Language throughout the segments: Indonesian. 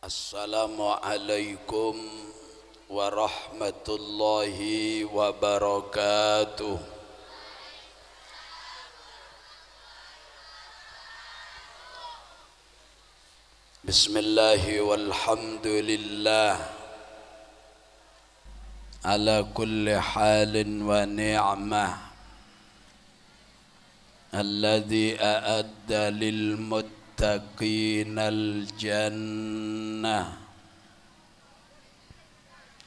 السلام عليكم ورحمة الله وبركاته بسم الله والحمد لله على كل حال ونعمة الذي أعد للمتقين المتقين الجنة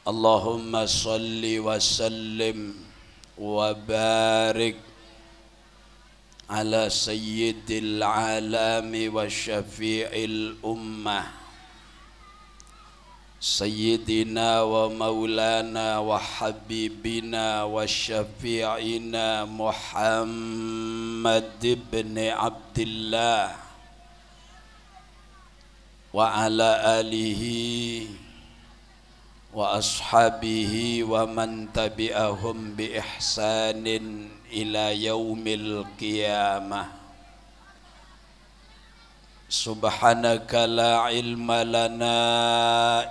اللهم صل وسلم وبارك على سيد العالم وشفيع الأمة سيدنا ومولانا وحبيبنا وشفيعنا محمد بن عبد الله وعلى آله وأصحابه ومن تبعهم بإحسان إلى يوم القيامة سبحانك لا علم لنا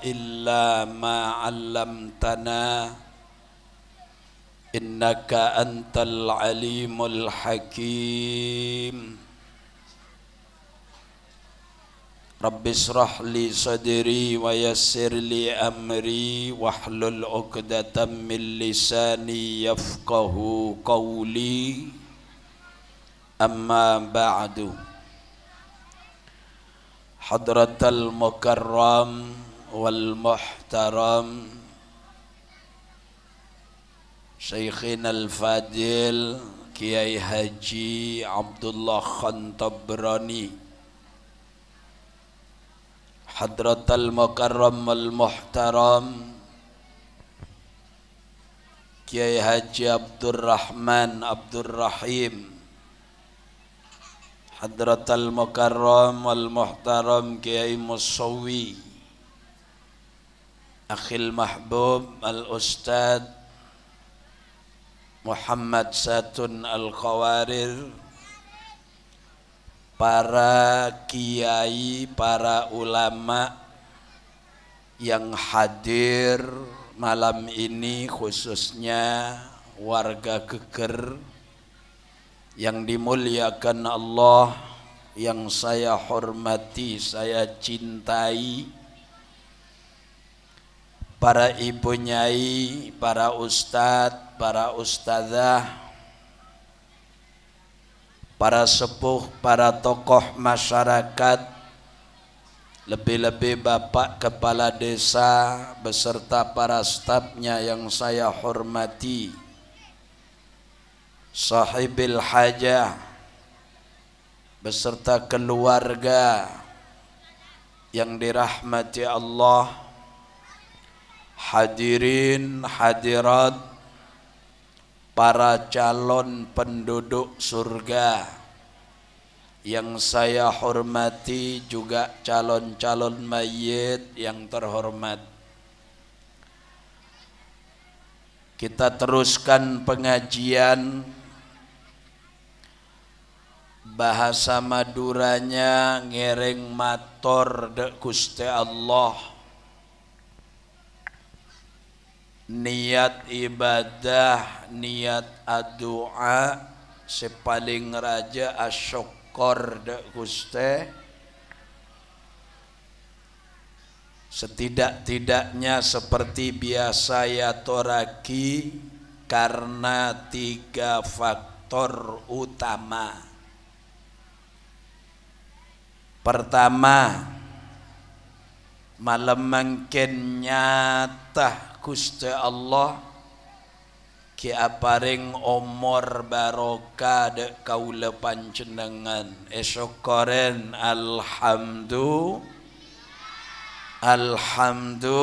إلا ما علمتنا إنك أنت العليم الحكيم رب اشرح لي صدري ويسر لي أمري واحلل عقدة من لساني يفقه قولي أما بعد حضرة المكرم والمحترم شيخنا الفاضل كي حجي عبد الله خنطبراني حضرة المكرم المحترم كي هاجي عبد الرحمن عبد الرحيم حضرة المكرم المحترم كي مصوي أخي المحبوب الأستاذ محمد ساتون القوارير para kiai, para ulama yang hadir malam ini khususnya warga Keker yang dimuliakan Allah yang saya hormati, saya cintai para ibu nyai, para ustadz, para ustazah para sepuh, para tokoh masyarakat, lebih-lebih Bapak Kepala Desa beserta para stafnya yang saya hormati Sahibil Hajah beserta keluarga yang dirahmati Allah Hadirin hadirat para calon penduduk surga yang saya hormati juga calon-calon mayit yang terhormat kita teruskan pengajian bahasa maduranya ngereng mator dek Gusti Allah niat ibadah, niat adua sepaling raja asyokor dek guste setidak-tidaknya seperti biasa ya toraki karena tiga faktor utama pertama malam mungkin nyata Gusti Allah ki aparing umur barokah de kaula panjenengan esok koren alhamdu alhamdu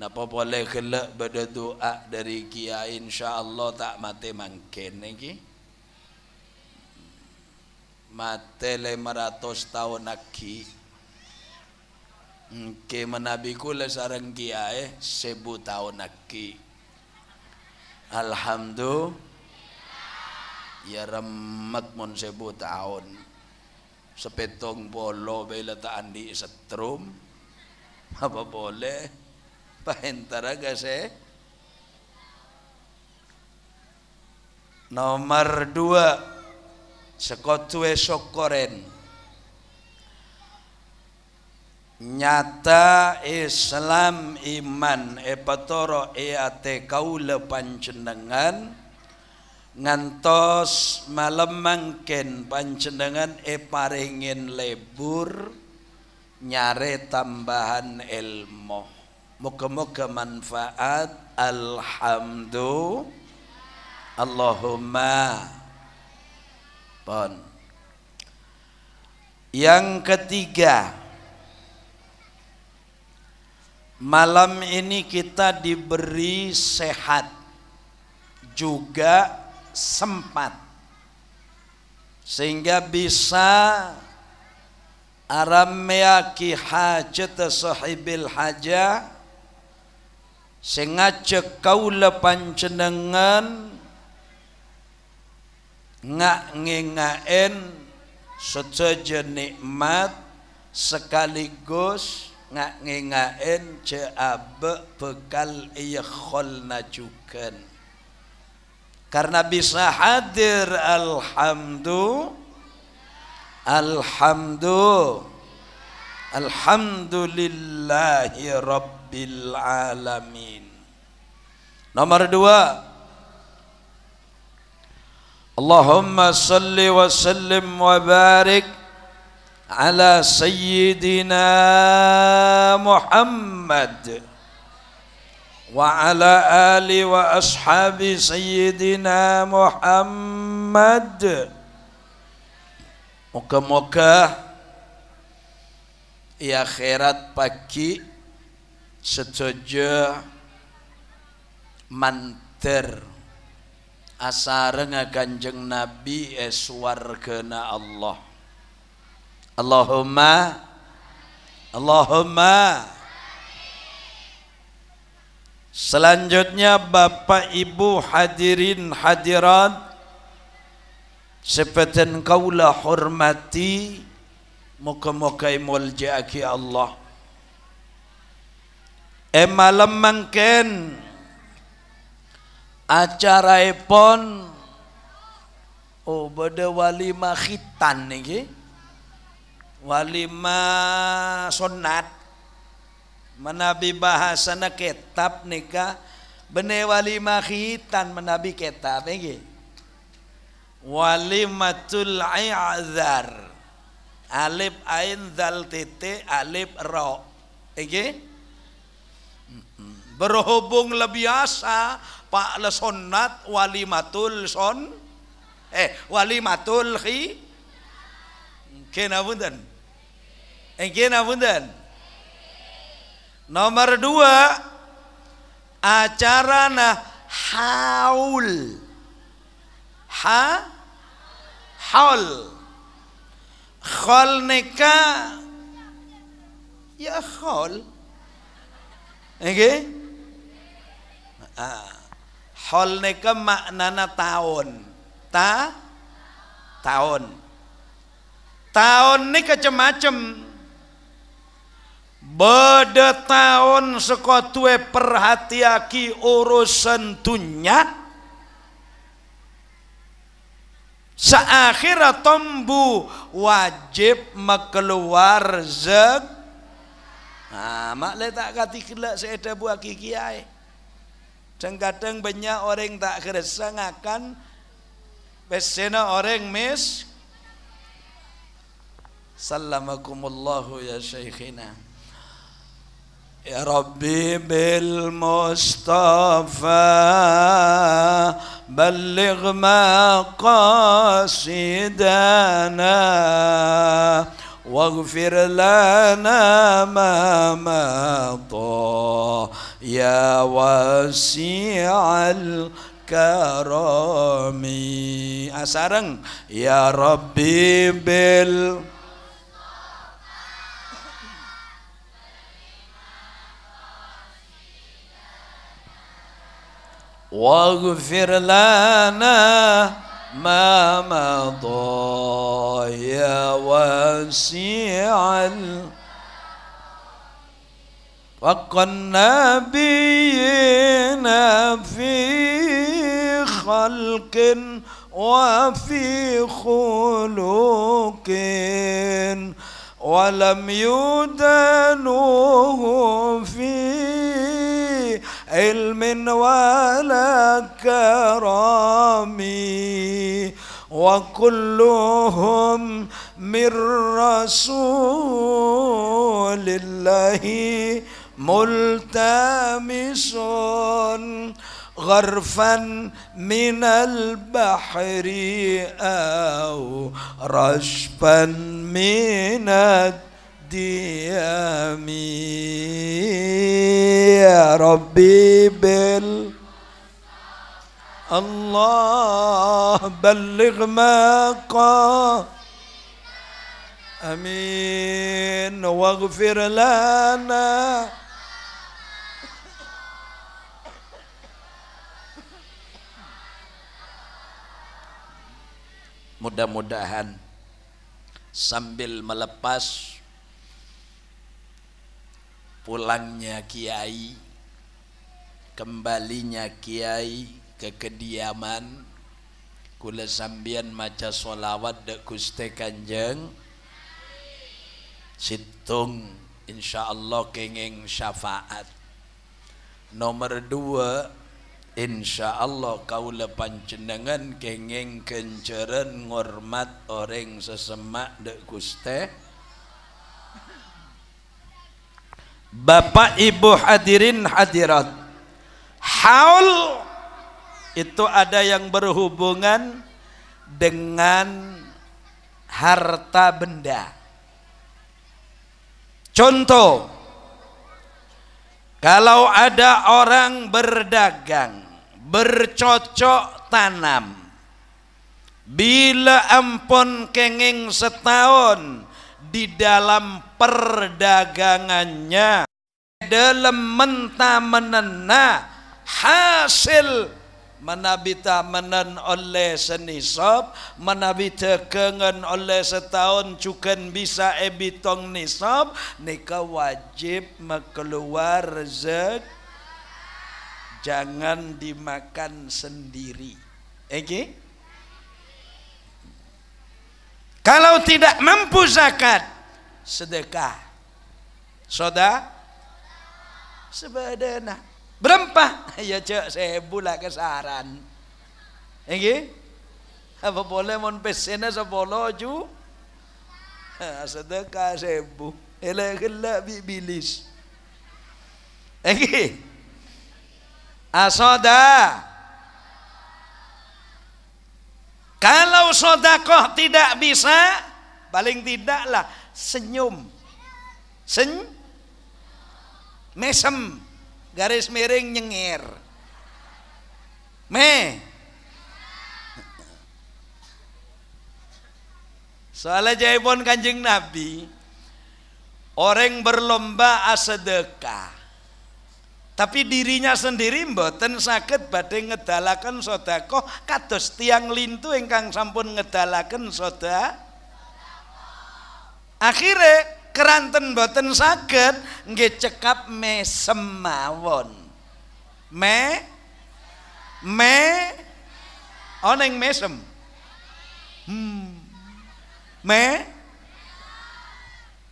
Napa boleh kelak doa dari kiai Allah tak mati mangken iki. Mati 500 tahun lagi ke manabi kula sarang kiai sebu tahun aki alhamdulillah ya remet mon sebu tahun sepetong polo bela taandi andi setrum apa boleh pahentara gase nomor dua sekotue sokoren nyata Islam iman Epatoro eate kau lepan kaula panjenengan ngantos malemangken panjenengan Eparingin lebur nyare tambahan ilmu moga-moga manfaat alhamdulillah Allahumma pon yang ketiga Malam ini kita diberi sehat juga sempat sehingga bisa aramya ki hajat sahibil haja sengaja lepan panjenengan ngak ngengaen sejaja nikmat sekaligus ngaen ce abe bekal ikhol iya najukan karena bisa hadir alhamdu alhamdu alhamdulillahi rabbil alamin nomor dua Allahumma salli wa sallim wa barik على سيدنا محمد وعلى آل وأصحاب سيدنا محمد Moga-moga ya akhirat pagi sedojo manter asareng kanjeng Nabi eswargana Allah. Allahumma Allahumma Selanjutnya Bapak Ibu hadirin hadirat Seperti kau lah hormati Muka-muka imul jaki Allah Eh malam mungkin Acara ipon Oh, pada wali makhitan ni walima sunat menabi bahasa na kitab nikah bene walima khitan menabi kitab eh, ini walimatul azar alif ain zal tete alif ro eh, ini berhubung lebih asa pak le lesonat walimatul son eh walimatul khi kenapa bunten Engkin bundan Nomor dua acara nah haul. Ha haul. Khol nikah ya khol. Engkin? Ah. Hol nika maknana tahun. Ta tahun. Tahun nika macam-macam beda tahun sekotue perhatiaki urusan dunia seakhirnya tombu wajib mekeluar zeg nah mak le tak kati kelak seeda buah kikiai kadang banyak orang tak kerasa ngakan besena orang mis Assalamualaikum ya syekhina يا ربي بالمصطفى بلغ مقاصدنا واغفر لنا ما مضى يا وسيع الكرم يا ربي بالمصطفى واغفر لنا ما مضى يا واسع فق النبيين في خلق وفي خلق ولم يدنوه في علم ولا كرام وكلهم من رسول الله ملتمسون غرفا من البحر أو رشفا من الديام يا ربي بال الله بلغ ما قال امين واغفر لنا mudah-mudahan sambil melepas pulangnya kiai kembalinya kiai ke kediaman kula sambian maca solawat dek guste kanjeng situng insyaallah kenging syafaat nomor dua Insya Allah kau lepan cendangan, kenging kenceren ngormat orang sesemak dek guste Bapak Ibu hadirin hadirat haul itu ada yang berhubungan dengan harta benda contoh kalau ada orang berdagang bercocok tanam bila ampun kenging setahun di dalam perdagangannya dalam mentah menena hasil menabita menen oleh senisab menabita kengen oleh setahun cukan bisa ebitong nisab nikah wajib mekeluar jangan dimakan sendiri. Oke? Kalau tidak mampu zakat, sedekah. Soda, sebadana. Berempah. Ya cek, saya pula kesaran. Oke? Apa boleh mon pesena sepuluh ju? Sedekah sebu. Elah gelak bibilis. Oke? asoda kalau sodakoh tidak bisa paling tidaklah senyum sen mesem garis miring nyengir me Soalnya jaipun kanjeng Nabi Orang berlomba asedekah Tapi dirinya sendiri mboten sakit badai ngedalakan sodako kados tiang lintu ingkang sampun ngedalakan soda akhirnya keranten mboten sakit ngecekap mesem mawon. me me oneng mesem hmm. me me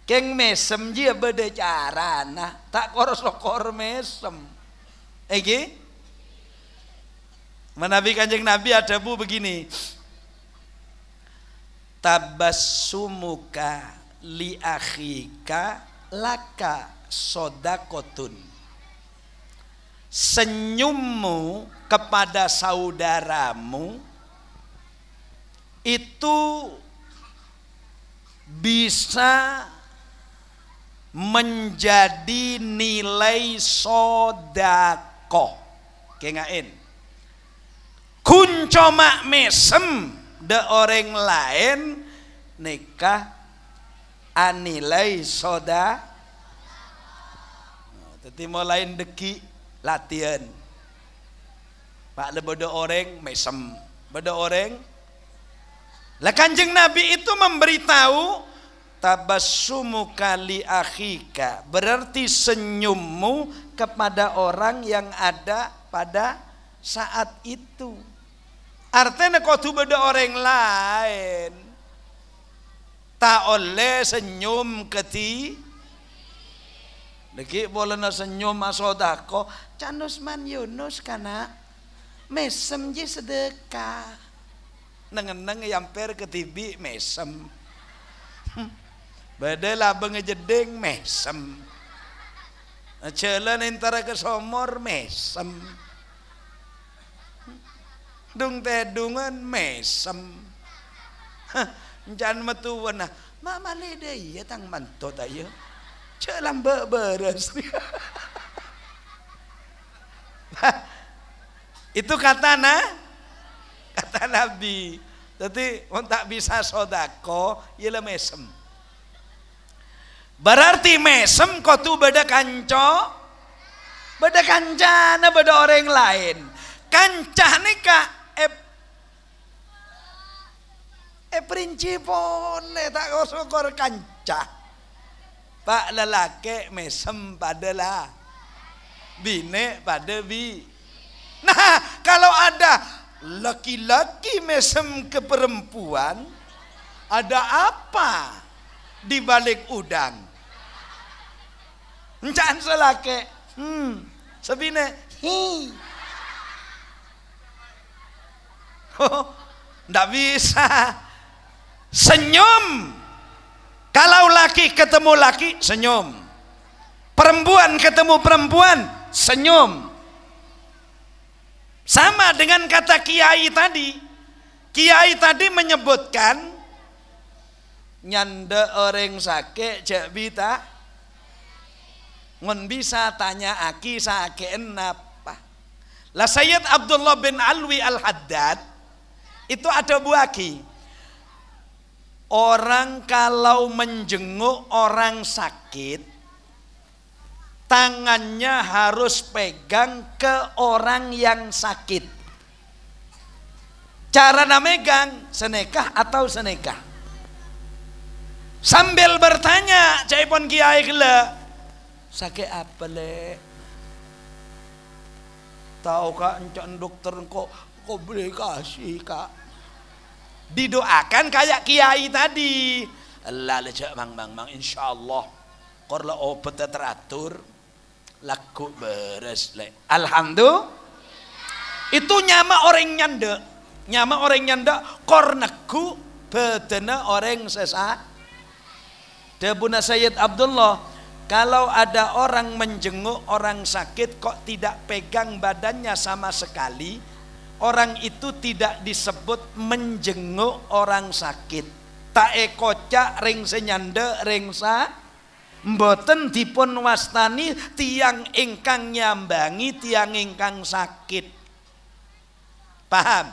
Keng mesem dia ya beda cara nah tak koros kor mesem. Egi menabi kanjeng Nabi ada bu begini. tabasumuka li akhika laka sodakotun. Senyummu kepada saudaramu itu bisa menjadi nilai sodako kengain kunco mak mesem de orang lain nikah anilai soda tetapi mulai deki latihan pak lebodo orang mesem bodo orang lah kanjeng nabi itu memberitahu tabassumuka li akhika berarti senyummu kepada orang yang ada pada saat itu artinya kau tuh beda orang lain tak oleh senyum keti lagi boleh senyum asodako man Yunus karena mesem je sedekah nengeneng yang per ketibi mesem hmm. Bedelah bengejeding mesem. Jalan antara ke somor mesem. Dung tedungan mesem. jangan metu wana. Mama lede iya tang mantot ayo. Jalan beberes. Itu kata na kata Nabi. Jadi tak bisa sodako, ia mesem. Berarti mesem kotu beda kanco, beda kancana beda orang lain. Kancah nih kak, eh, eh prinsipon eh tak kosokor kancah. Pak lelaki mesem padalah, bine pada bi. Nah kalau ada laki-laki mesem ke perempuan, ada apa di balik udang? Encan selake. Hmm. Sebine. Hi. Oh, ndak bisa. Senyum. Kalau laki ketemu laki, senyum. Perempuan ketemu perempuan, senyum. Sama dengan kata kiai tadi. Kiai tadi menyebutkan nyanda orang sake cek bita ngon bisa tanya aki sakeen kenapa lah Sayyid Abdullah bin Alwi Al-Haddad itu ada bu aki orang kalau menjenguk orang sakit tangannya harus pegang ke orang yang sakit cara namegang senekah atau senekah sambil bertanya pon kiai gila sakit apa le? tahu kak encan dokter kok kok boleh kasih kak didoakan kayak kiai tadi Allah lejak mang mang mang Allah korla obat teratur laku beres le. alhamdulillah itu nyama orang nyanda nyama orang nyanda korneku bedena orang sesat Debuna Sayyid Abdullah kalau ada orang menjenguk orang sakit kok tidak pegang badannya sama sekali, orang itu tidak disebut menjenguk orang sakit. Tae kocak ring senyanda ring sa mboten dipun wastani tiang ingkang nyambangi tiang ingkang sakit. Paham?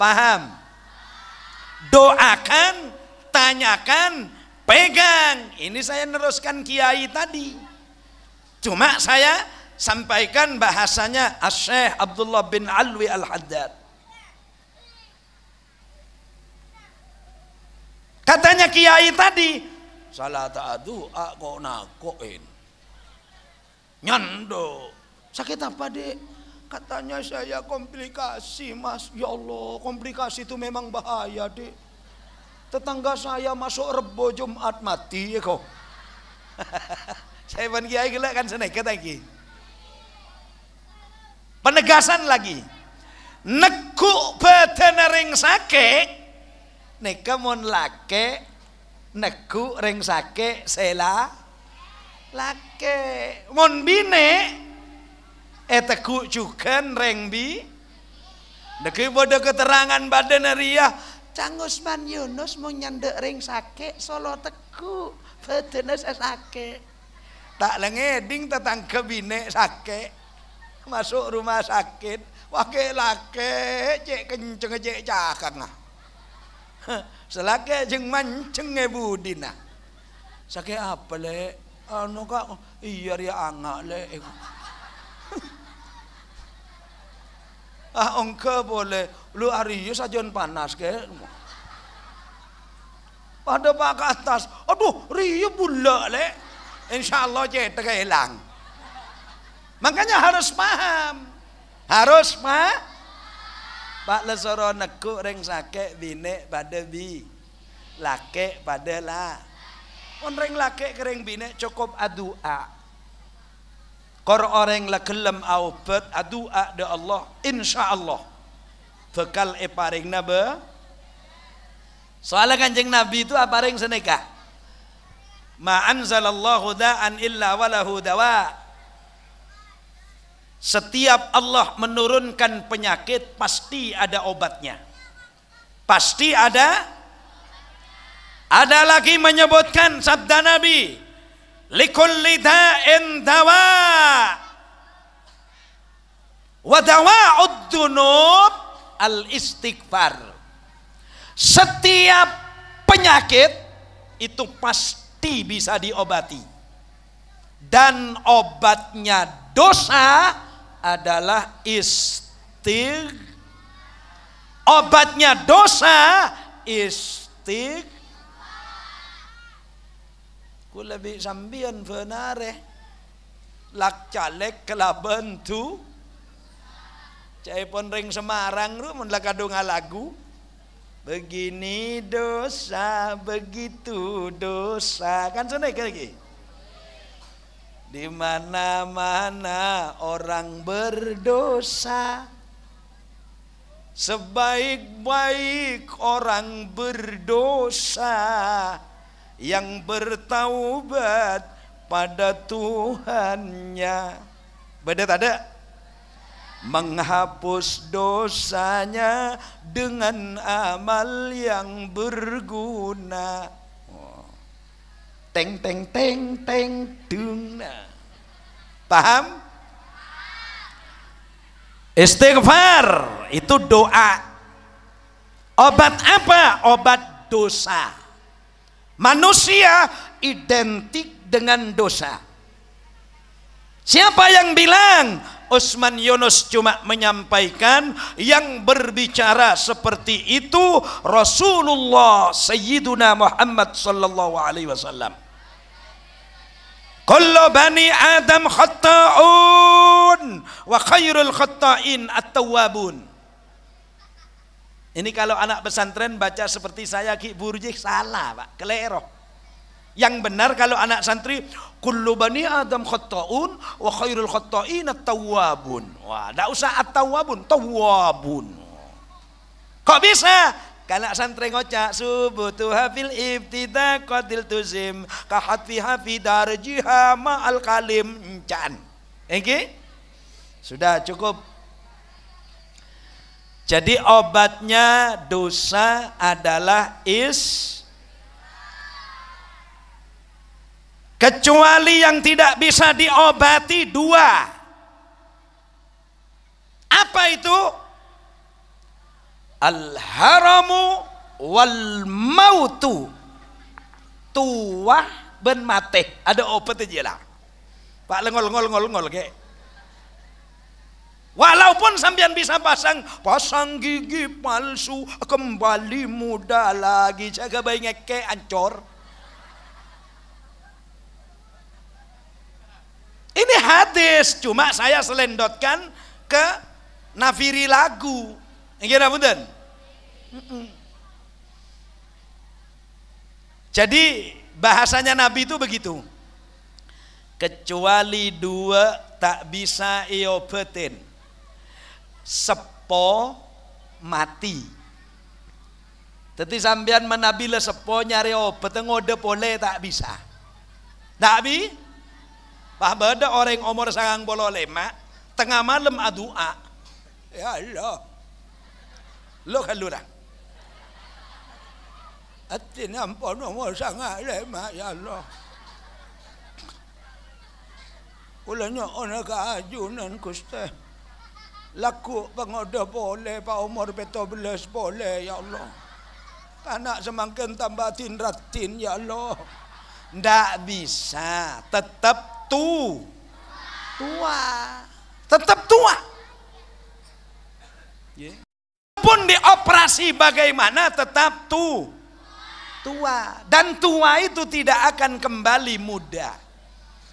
Paham? Doakan, tanyakan, pegang. Ini saya neruskan kiai tadi. Cuma saya sampaikan bahasanya Asyikh Abdullah bin Alwi Al-Haddad. Katanya kiai tadi, salah ta'adu nak ah, nakuin Nyando. Sakit apa, Dek? Katanya saya komplikasi, Mas. Ya Allah, komplikasi itu memang bahaya, Dek. Tetangga saya masuk rebo Jumat mati ya kok. saya pun kiai gila kan seneket lagi. Penegasan lagi. Neku ring sake. Neka mon lake. neku ring sake sela. Lake. Mon bine. Eteku eh, juga ring bi. bodoh keterangan badan riah ya, Cang Usman Yunus mung nyendhek ring sake solo teku badene sake. Tak lenge ding tetang kebine sake. Masuk rumah sakit, wake lake cek kenceng cek cakang. Selake jeng manceng e budina. Sake apa le? Anu kak iya ya angak le. ah engkau boleh lu arius aja panas ke pada pak ke atas aduh riu bula le insya Allah je terhilang makanya harus paham harus ma pak lesoro neku ring sakit bine pada bi lake pada la Orang laki kering bini cukup adu'a Kor Orang la kelam aubat pet adua de Allah insya Allah bekal eparing nabe soalnya kanjeng nabi itu apa ring seneka ma anzalallahu da'an illa walahu dawa setiap Allah menurunkan penyakit pasti ada obatnya pasti ada ada lagi menyebutkan sabda nabi likulli da'in dawa wa dawa'ud dunub al istighfar setiap penyakit itu pasti bisa diobati dan obatnya dosa adalah istighfar obatnya dosa istighfar kula bi sambian venare lak calek kelaben tu cai pon ring Semarang ru mun lak lagu begini dosa begitu dosa kan sana lagi di mana-mana orang berdosa sebaik-baik orang berdosa yang bertaubat pada Tuhannya. Bedet ada? Menghapus dosanya dengan amal yang berguna. Oh. teng Teng teng teng teng duna. Paham? Istighfar itu doa. Obat apa? Obat dosa. Manusia identik dengan dosa. Siapa yang bilang Usman Yunus cuma menyampaikan yang berbicara seperti itu Rasulullah Sayyiduna Muhammad sallallahu alaihi wasallam. Kullu bani Adam khata'un wa khairul khata'in at-tawwabun. at-tawwabun. Ini kalau anak pesantren baca seperti saya Ki Burjih salah, Pak. Keleroh. Yang benar kalau anak santri kullu bani adam khatta'un wa khairul khatta'in at-tawwabun. Wah, enggak usah at-tawwabun, tawwabun. Kok bisa? Kalau santri ngocak subuh hafil ibtida khatil tuzim kahat fiha fi darjiha al kalim encan. Oke? Sudah cukup jadi obatnya dosa adalah is kecuali yang tidak bisa diobati dua. Apa itu? Al-haramu wal mautu tuah ben mateh Ada obat aja lah. Pak lengol ngol ngol ngol kayak Walaupun sampean bisa pasang pasang gigi palsu kembali muda lagi jaga bayinya ke ancor. Ini hadis, cuma saya selendotkan ke nafiri lagu. Kira punten. Jadi bahasanya Nabi itu begitu. Kecuali dua tak bisa iobetin sepo mati. Tetapi sambian menabila sepo nyari obat ngode boleh tak bisa. Tak bi? beda orang umur sangang bolo lema tengah malam adua. Ya Allah. Lo kalurang. Ati nampon umur sangat lema ya Allah. Kulanya ona keajunan kusteh. Lagu pengoda boleh, Pak umur betul belas boleh, Ya Allah. Anak semakin tambah tin ratin, Ya Allah. tidak bisa, tetap tu. Tua. Tetap tua. Yeah. Pun dioperasi bagaimana tetap tu. Tua. Dan tua itu tidak akan kembali muda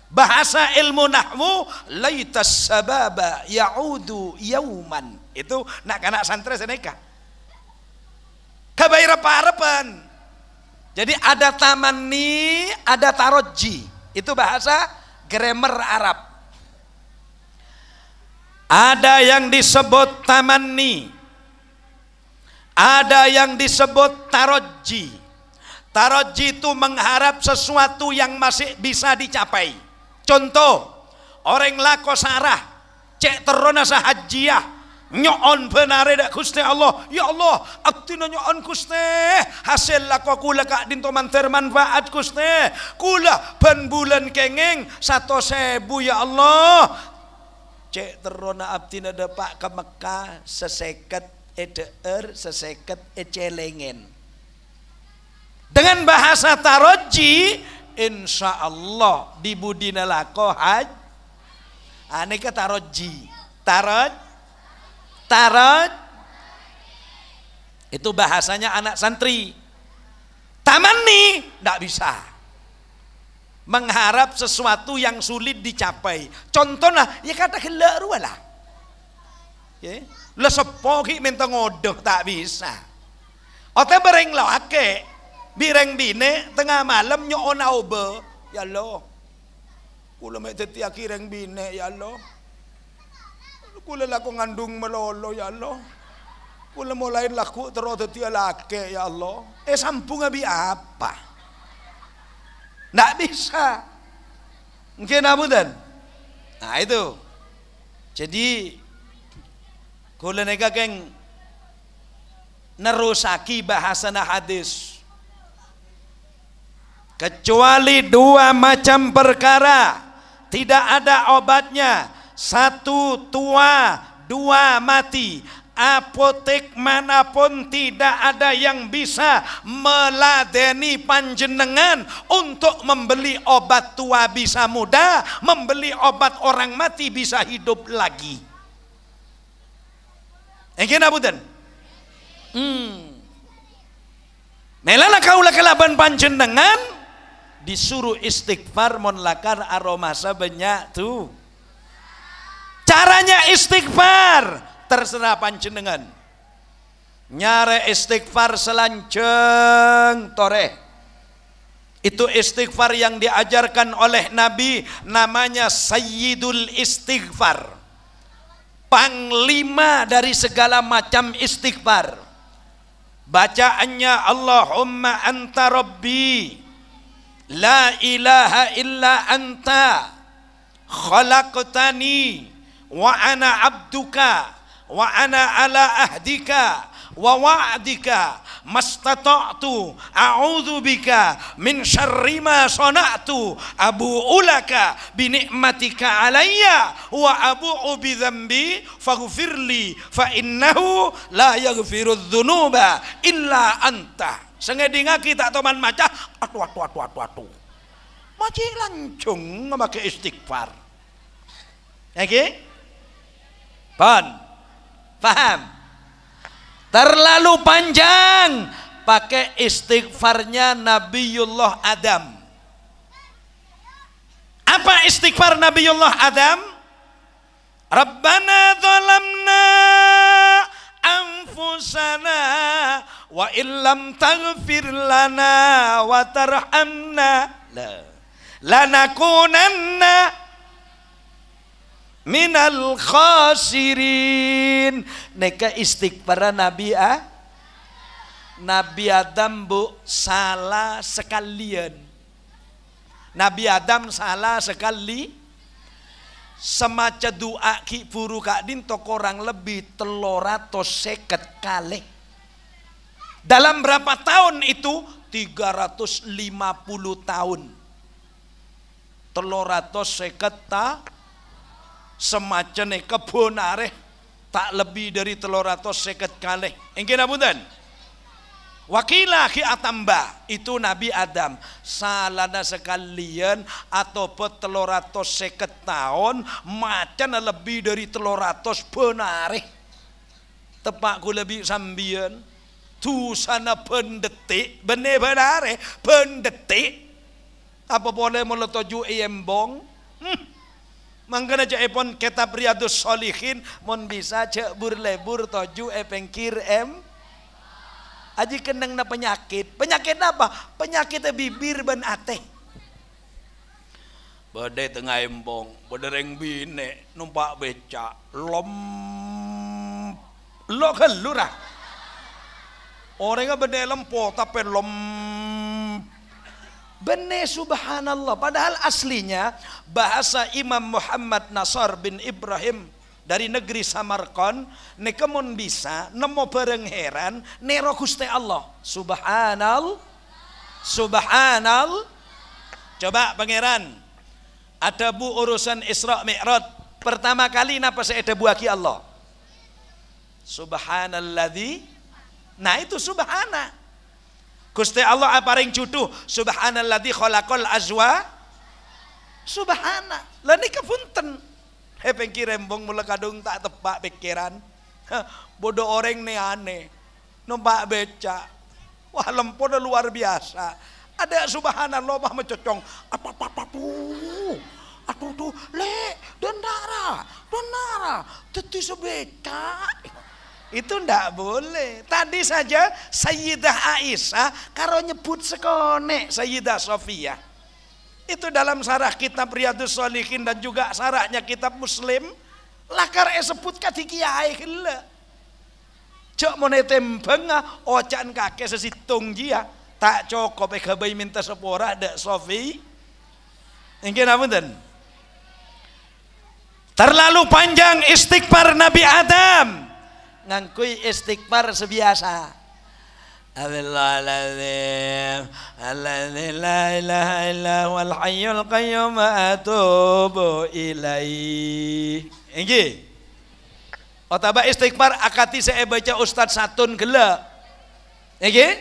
bahasa ilmu nahwu laitas sababa yaudu yauman itu nak anak santri seneka kabaira parepan jadi ada tamani ada taroji itu bahasa grammar Arab ada yang disebut tamani ada yang disebut taroji taroji itu mengharap sesuatu yang masih bisa dicapai Contoh, orang lako sarah, cek terona sahajiah, nyon benar dak Gusti Allah ya Allah abdina nyon Gusti hasil laku kula kak dinto manter manfaat Gusti kula ban bulan kenging satu sebu ya Allah cek terona ada pak ke Mekah seseket edeer seseket ecelengen dengan bahasa taroji insya Allah di budi nelako haj aneka ah, ke ji tarot tarot itu bahasanya anak santri taman nih tidak bisa mengharap sesuatu yang sulit dicapai contohnya ya kata gelaru lah ya lesepohi minta ngodoh tak bisa ote bereng lawake Bireng bine tengah malam nyoon auba. Ya lo, Kula mek teti akireng bine ya lo, Kula laku ngandung melolo ya lo, Kula mulai laku terus teti laki ya lo, Eh sampung abi apa? Ndak bisa. Mungkin dan, Nah itu. Jadi kula nega keng nerusaki bahasana hadis kecuali dua macam perkara tidak ada obatnya satu tua dua mati apotek manapun tidak ada yang bisa meladeni panjenengan untuk membeli obat tua bisa muda membeli obat orang mati bisa hidup lagi Engkin abudan hmm. Melala kaulah kelaban panjenengan disuruh istighfar monlakar aroma sebanyak tuh caranya istighfar terserah panjenengan nyare istighfar selanjeng toreh itu istighfar yang diajarkan oleh Nabi namanya Sayyidul Istighfar. Panglima dari segala macam istighfar. Bacaannya Allahumma anta rabbi La ilaha illa anta khalaqtani wa ana abduka wa ana ala ahdika wa wa'dika mastata'tu a'udzu bika min syarri ma sana'tu abu ulaka bi ni'matika alayya wa abu'u bi dhanbi faghfirli fa innahu la yaghfiru dhunuba illa anta Sengedinga kita toman maca atu atu atu atu atu. Maci lancung memakai istighfar. Oke? Ya, Pan, Paham? Terlalu panjang pakai istighfarnya Nabiullah Adam. Apa istighfar Nabiullah Adam? Rabbana zalamna wa illam taghfir lana wa tarhamna la lanakunanna minal khasirin neka istighfar nabi ah Nabi Adam bu salah sekalian Nabi Adam salah sekali Semacam doa ki buru kak dinto kurang lebih telorato seket kali. Dalam berapa tahun itu? 350 tahun. Telorato seket ta semacam kebon tak lebih dari telorato seket kali. Engkau nabudan? Wakilah ki atamba itu Nabi Adam salana sekalian atau petelorato seket tahun macan lebih dari teloratos penarik tepakku lebih sambian tu sana pendetik benar benar pendetik apa boleh meletuju embong hmm. Mangkana cek epon kitab riyadus solihin mon bisa cek bur toju epengkir em Aji kenang na penyakit. Penyakit apa? Penyakit bibir ban ate, Bade tengah embong, reng bine, numpak beca, lom, lo kelurah. Orangnya bade lempo, tapi lom, Bene subhanallah. Padahal aslinya bahasa Imam Muhammad Nasar bin Ibrahim dari negeri Samarkand nekemun bisa nemu bareng heran nero Gusti Allah subhanal subhanal coba pangeran ada bu urusan Isra Mi'raj pertama kali napa saya ada buaki Allah subhanalladzi nah itu subhana Gusti Allah apa ring juduh subhanalladzi khalaqal azwa subhana lah niku punten He eh, pengki rembong mulai kadung tak tepak pikiran. Bodoh orang ne aneh. Nombak beca. Wah pun luar biasa. Ada subhanallah mah mencocong. Apa apa apa bu. Aduh tuh le donara donara tetu sebeca. Itu ndak boleh. Tadi saja Sayyidah Aisyah karo nyebut sekone Sayyidah Sofiyah. Itu dalam sarah kitab Riyadus Salihin dan juga sarahnya kitab Muslim. Lakar eh sebut kati kiai Cok mone tembeng ah, ocan kakek sesitung jia. Ah. Tak cukup eh kabai minta sepora dak sofi. Ingin apa dan? Terlalu panjang istighfar Nabi Adam. Ngangkui istighfar sebiasa. بالله العظيم الذي لا إله إلا هو الحي القيوم أتوب Ini Otaba istighfar akati saya baca Ustadz Satun gela Ini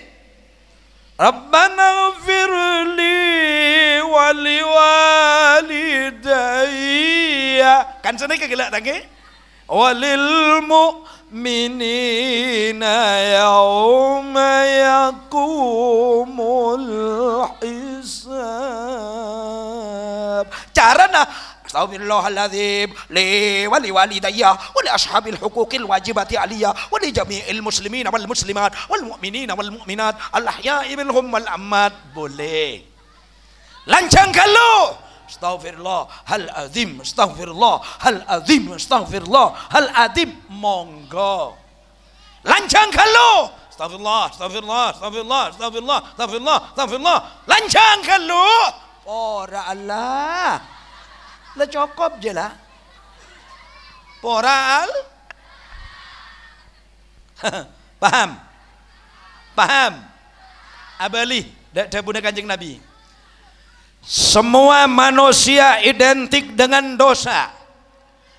Rabbana firli wali walidayya Kan sana kegelak tangi Walil mu'min منين يوم يقوم الحساب ترنا أستغفر الله العظيم لي ولوالدي ولأصحاب الحقوق الواجبة علي ولجميع المسلمين والمسلمات والمؤمنين والمؤمنات الأحياء منهم والأموات بولي لن تنكلوا Astaghfirullah hal azim, astaghfirullah hal azim, astaghfirullah hal azim. Monggo. Lancang kalau Astagfirullah, astagfirullah, astagfirullah, astagfirullah, astagfirullah, astagfirullah. Lancang kalau Ora Allah. le cukup je lah. Poral. Paham? Paham? Abali, dah, dah kanjeng Nabi. Semua manusia identik dengan dosa.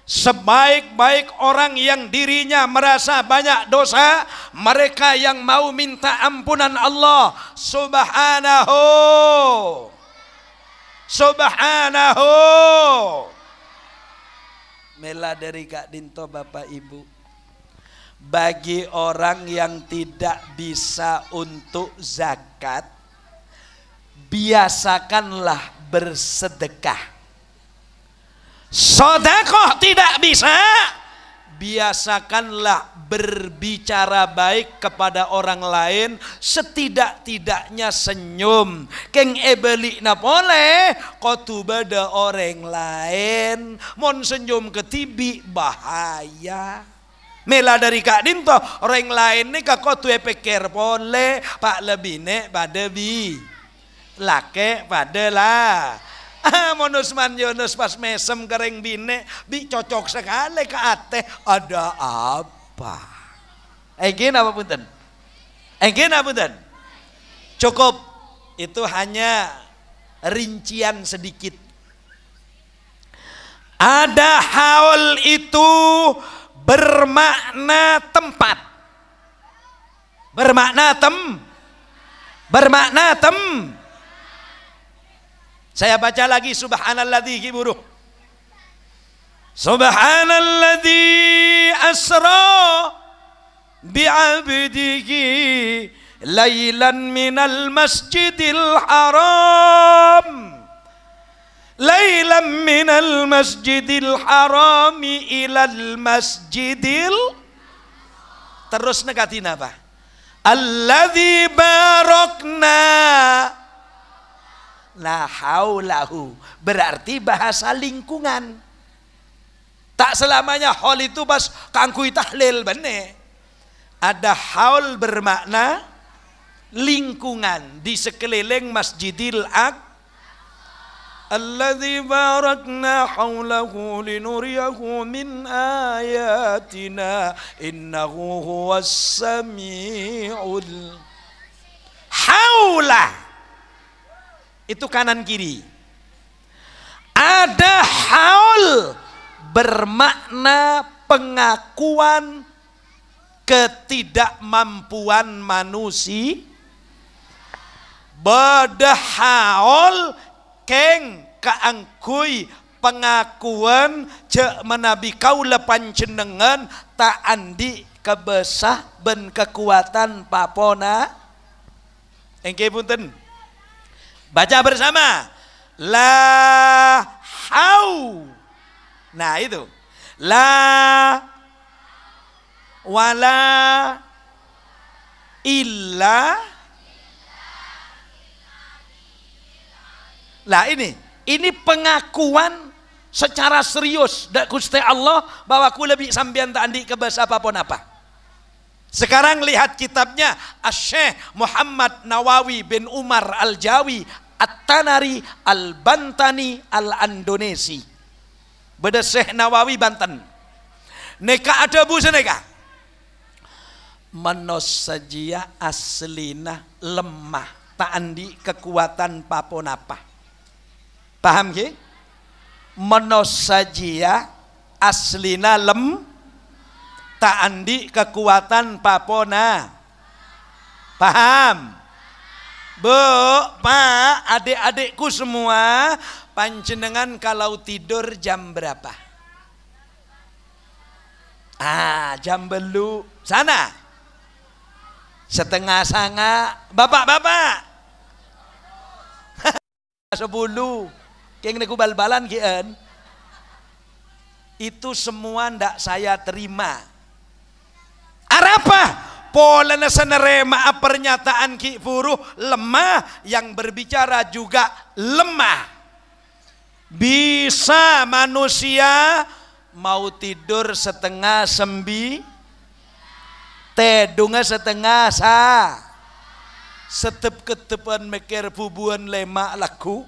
Sebaik-baik orang yang dirinya merasa banyak dosa, mereka yang mau minta ampunan Allah subhanahu subhanahu Mela dari Kak Dinto Bapak Ibu Bagi orang yang tidak bisa untuk zakat biasakanlah bersedekah. Sodakoh tidak bisa, biasakanlah berbicara baik kepada orang lain, setidak-tidaknya senyum. Keng ebeli napole, kotubada orang lain, mon senyum ketibi bahaya. Mela dari Kak Dinto, orang lain ni kakak tuh pikir pole, pak lebih nek, pak debi lake pada lah ah monusman Yunus pas mesem kering bine bi cocok sekali ke ateh ada apa Engkin apa punten Engkin apa punten cukup itu hanya rincian sedikit ada haul itu bermakna tempat bermakna tem bermakna tem saya baca lagi subhanalladzi kiburuh. Subhanalladzi asra bi'abdihi min minal masjidil haram min minal masjidil harami ilal masjidil terus negatif apa Alladhi barokna haulahu. Berarti bahasa lingkungan. Tak selamanya haul itu pas kangkui tahlil bene. Ada haul bermakna lingkungan di sekeliling Masjidil ak الذي barakna hawlahu linuriyahu min ayatina innahu huwas samiul Hawlah itu kanan kiri. Ada haul bermakna pengakuan ketidakmampuan manusia. haul keng keangkui pengakuan cek menabi kau lepan cendengan tak andi kebesah ben kekuatan papona engke punten Baca bersama. La hau. Nah itu. La wala illa Lah ini, ini pengakuan secara serius dari Gusti Allah bahwa aku lebih sambian tak andik kebas apapun apa. Sekarang lihat kitabnya asyih Muhammad Nawawi bin Umar Al-Jawi At-Tanari Al-Bantani Al-Andonesi. Beda Syekh Nawawi Banten. Neka ada bu seneka. Menosajia aslina lemah. Taandi kekuatan apa Paham ki? Menosajia aslina lemah Tak andi kekuatan papona paham Bu, Pak, adik-adikku semua, panjenengan kalau tidur jam berapa? Ah, jam belu sana. Setengah sanga, bapak-bapak. sepuluh keng niku bal-balan kian Itu semua ndak saya terima. Arapa pola nasanarema pernyataan ki furuh lemah yang berbicara juga lemah bisa manusia mau tidur setengah sembi tedunga setengah sa setep ketepan mikir bubuan lemak laku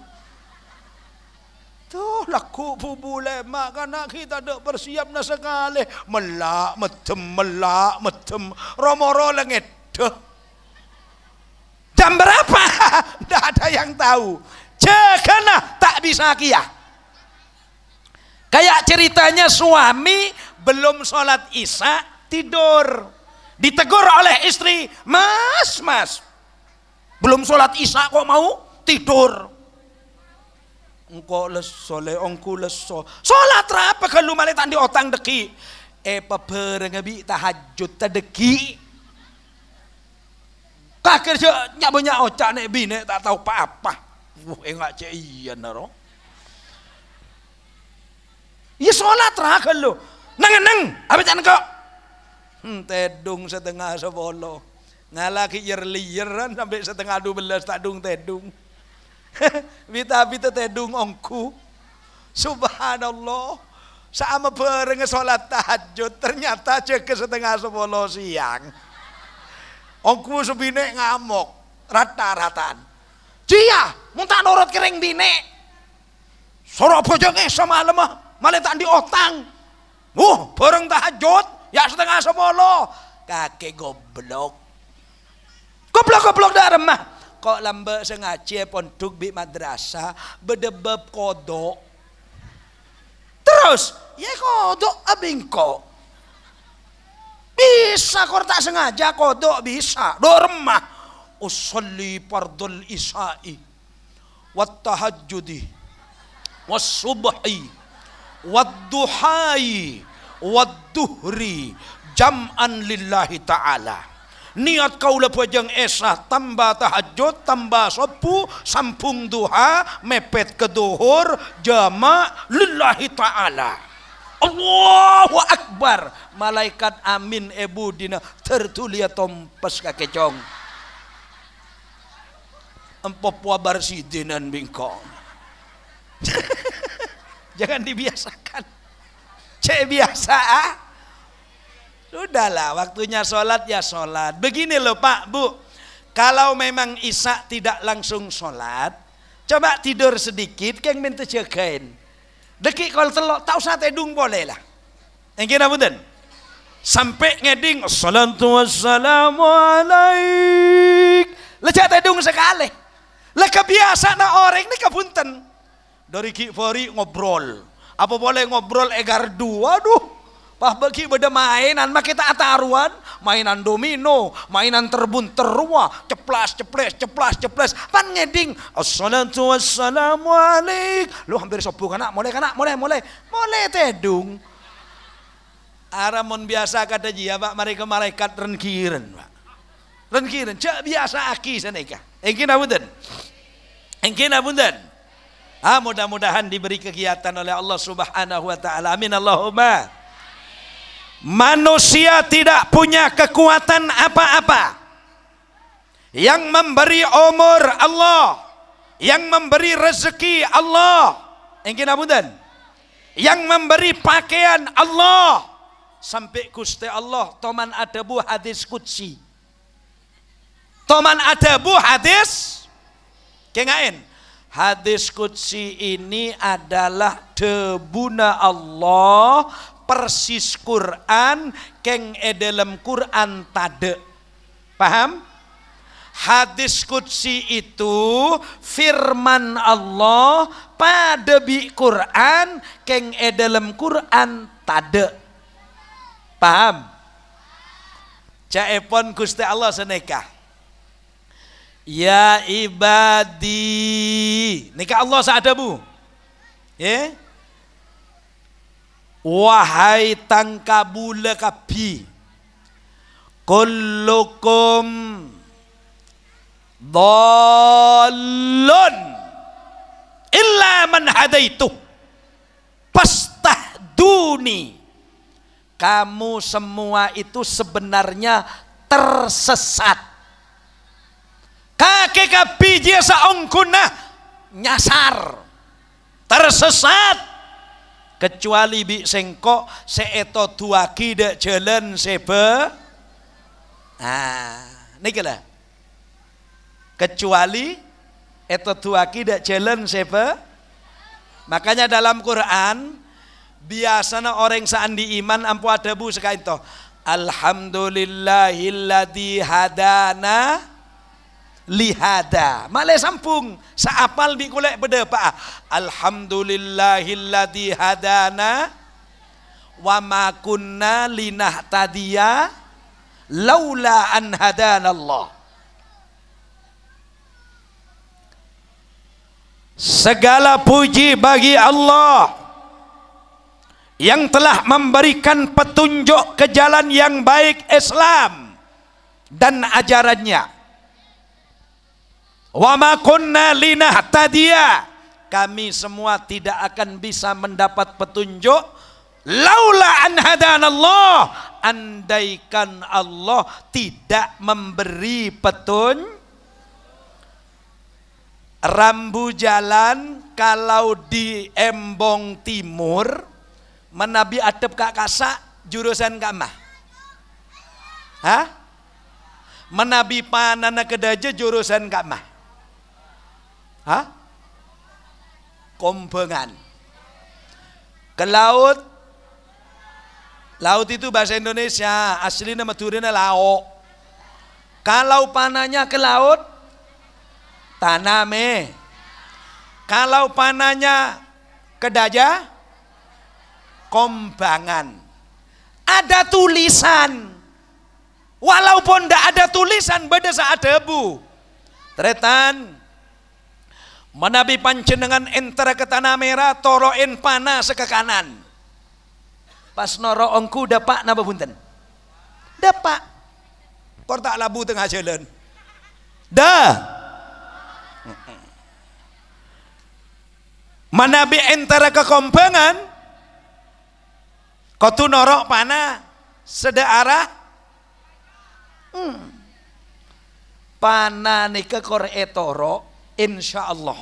Tuh laku pubule mak kana kita dok bersiap na sekali. Melak metem melak metem romoro lengit. Duh. Jam berapa? Tidak ada yang tahu. Cekana tak bisa kia. Ya. Kayak ceritanya suami belum sholat isya tidur. Ditegur oleh istri, mas, mas, belum sholat isya kok mau tidur engko leso le ongku leso salat apa kalau male di otang deki e eh, pepereng bi tahajud tadeki tak kerja nyak banyak oca nek bine tak tahu apa apa wah enggak cek iya naro iya salat ra kalau neng neng apa jangan kok hmm, tedung setengah sebolo ngalaki yer liyeran sampai setengah dua belas tak dung tedung Bita bita tedung ongku. Subhanallah. Sama perenge sholat tahajud. Ternyata cek ke setengah sepuluh siang. Ongku sebine ngamuk. Rata-rataan. Cia, muntah nurut kering bine. Sorok bojongnya semalam malah tak di otang. Uh, bareng tahajud. Ya setengah sepuluh. Kakek goblok. Goblok-goblok darah mah kok lambe sengaja pontuk bi madrasah bedebeb kodok terus ya kodok abing abingko bisa kor tak sengaja kodok bisa dormah usolli pardul isai wat tahajjudi was subhi jam'an lillahi ta'ala niat kau kaula pajang esah tambah tahajud tambah sopu sampung duha mepet ke duhur jama lillahi ta'ala Allahu Akbar malaikat amin ebu dina tertulia tompes kakecong empo puabar dinan bingkong jangan dibiasakan cek biasa ah Sudahlah waktunya sholat ya sholat. Begini loh Pak Bu, kalau memang Isa tidak langsung sholat, coba tidur sedikit, keng minta jagain. Dekik kalau telok, tahu sate tedung boleh lah. Yang kira dan Sampai ngeding, assalamualaikum wassalamu alaik. tedung sekali. Lah kebiasaan orang ini kebunten. Dari kipori ngobrol. Apa boleh ngobrol egar dua, aduh Pah bagi beda mainan mah kita ataruan, mainan domino, mainan terbun terua, ceplas ceples ceplas ceples, pan ngeding. assalamualaikum Lu hampir sopu kana, mulai kana, mulai mulai, mulai tedung. mon biasa kata jia pak, ke malaikat renkiren pak. Renkiren, cak biasa aki seneka. Engkin abunden. Engkin abunden. Ah mudah-mudahan diberi kegiatan oleh Allah Subhanahu wa taala. Amin Allahumma manusia tidak punya kekuatan apa-apa yang memberi umur Allah yang memberi rezeki Allah yang memberi pakaian Allah sampai Gusti Allah toman adabu hadis kutsi toman adabu hadis kengain hadis kutsi ini adalah debuna Allah persis Quran keng e dalam Quran tade paham hadis kudsi itu firman Allah pada bi Quran keng e dalam Quran tade paham caepon Gusti Allah seneka Ya ibadi. Nikah Allah saadabu. Ya. Wahai tangkabule kapi Kullukum Dallun Illa man hadaitu Pastahduni Kamu semua itu sebenarnya tersesat Kakek kapi jasa ongkunah Nyasar Tersesat kecuali bi sengkok seeto dua kide jalan sebe ah niki lah kecuali eto dua kide jalan sebe makanya dalam Quran biasanya orang di iman ampu ada bu sekain toh Alhamdulillahilladzi hadana lihada. Malai sampung saapal bi kulek beda pak. Alhamdulillahilladzi hadana wa ma kunna tadia laula an hadana Allah. Segala puji bagi Allah yang telah memberikan petunjuk ke jalan yang baik Islam dan ajarannya. Wa ma kunna linahtadiya. Kami semua tidak akan bisa mendapat petunjuk laula an hadanallah. Andaikan Allah tidak memberi petun rambu jalan kalau di Embong Timur menabi adep kak kasa jurusan kak mah Hah? menabi panana kedaja jurusan kak mah Hah? Kombengan. Ke laut. Laut itu bahasa Indonesia, aslinya Madurina lao. Kalau panahnya ke laut, taname. Kalau panahnya ke daja, kombangan. Ada tulisan. Walaupun tidak ada tulisan pada saat debu. Tretan, Manabi panjenengan enter ke tanah merah, toroin panas ke kanan. Pas noro ongku dapat napa punten? Dapat. Kor tak labu tengah jalan. Dah. Manabi enter ke kompengan. tu norok panah sedarah. Hmm. Panah nika kor etorok insyaallah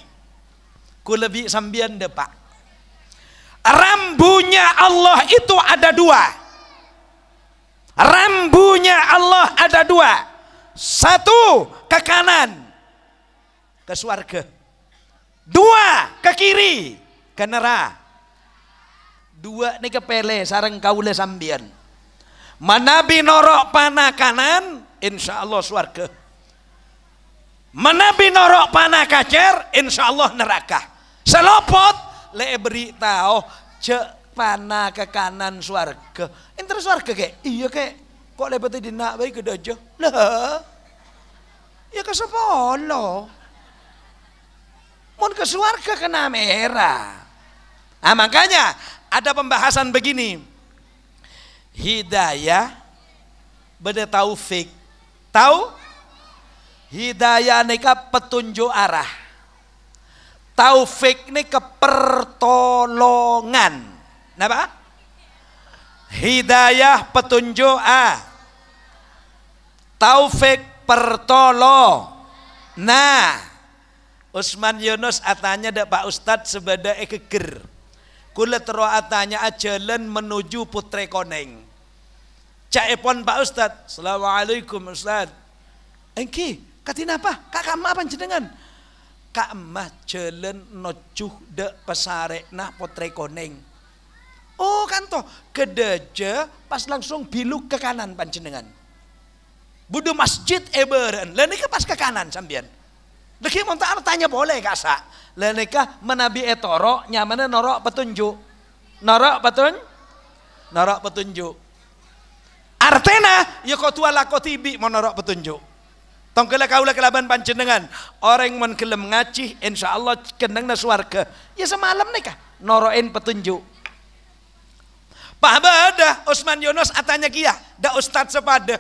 ku lebih sambian deh pak rambunya Allah itu ada dua rambunya Allah ada dua satu ke kanan ke suarga dua ke kiri ke neraka dua ini ke pele sarang le sambian manabi norok panah kanan insya Allah suarga menabi norok panah kacer insya Allah neraka selopot le beritahu cek panah ke kanan suarga inter suarga kek iya kek kok lebat di nak baik ke dojo lah ya ke sepolo mun ke suarga kena merah nah makanya ada pembahasan begini hidayah beda taufik tahu Hidayah ini petunjuk arah. Taufik ini pertolongan, Kenapa? Hidayah petunjuk A. Taufik pertolo. Nah, Usman Yunus atanya dek Pak Ustad sebeda ekeger. Kule tero atanya ajalan menuju Putre Koneng. Cak epon Pak Ustad, Assalamualaikum Ustad. Engki, Katina apa? Kak kamah jenengan? Kak mah jelen nojuh de nah potre koneng. Oh kanto kedeje pas langsung bilu ke kanan panjenengan. Budu masjid eberen. Lenika pas ke kanan sambian. Lagi mau tanya boleh sa? Lenika menabi etoro nyamana norok petunjuk. Norok petun? Norok petunjuk. Artena ya kotua lakotibi mau petunjuk. Tong kaula kelaban panjenengan, orang men insya ngaji kendang na suarke Ya semalam nih kah? noroin petunjuk. Pak Bada Usman Yunus atanya kia, da ustad Sepade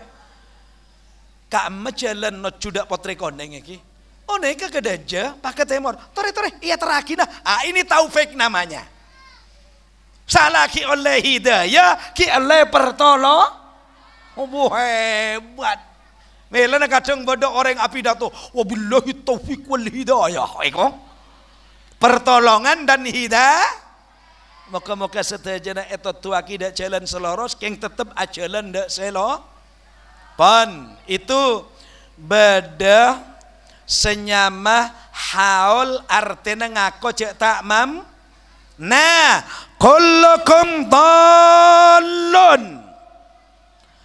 Kak mejalan no cudak potre koneng ki. Oh neka kedaja pakai temor. Tore tore iya terakina. Ah ini taufik namanya. Salah ki oleh hidayah ki oleh pertolong. Oh hebat. Melana kadang pada orang api dato, Wabillahi taufiq wal hidayah. Eko. Eh, Pertolongan dan hidayah. Moga-moga nak etot tua kita jalan seloros. Keng tetap ajalan dak selo. pan Itu beda senyama haul artinya ngaco cek tak mam. Nah, kullukum dalun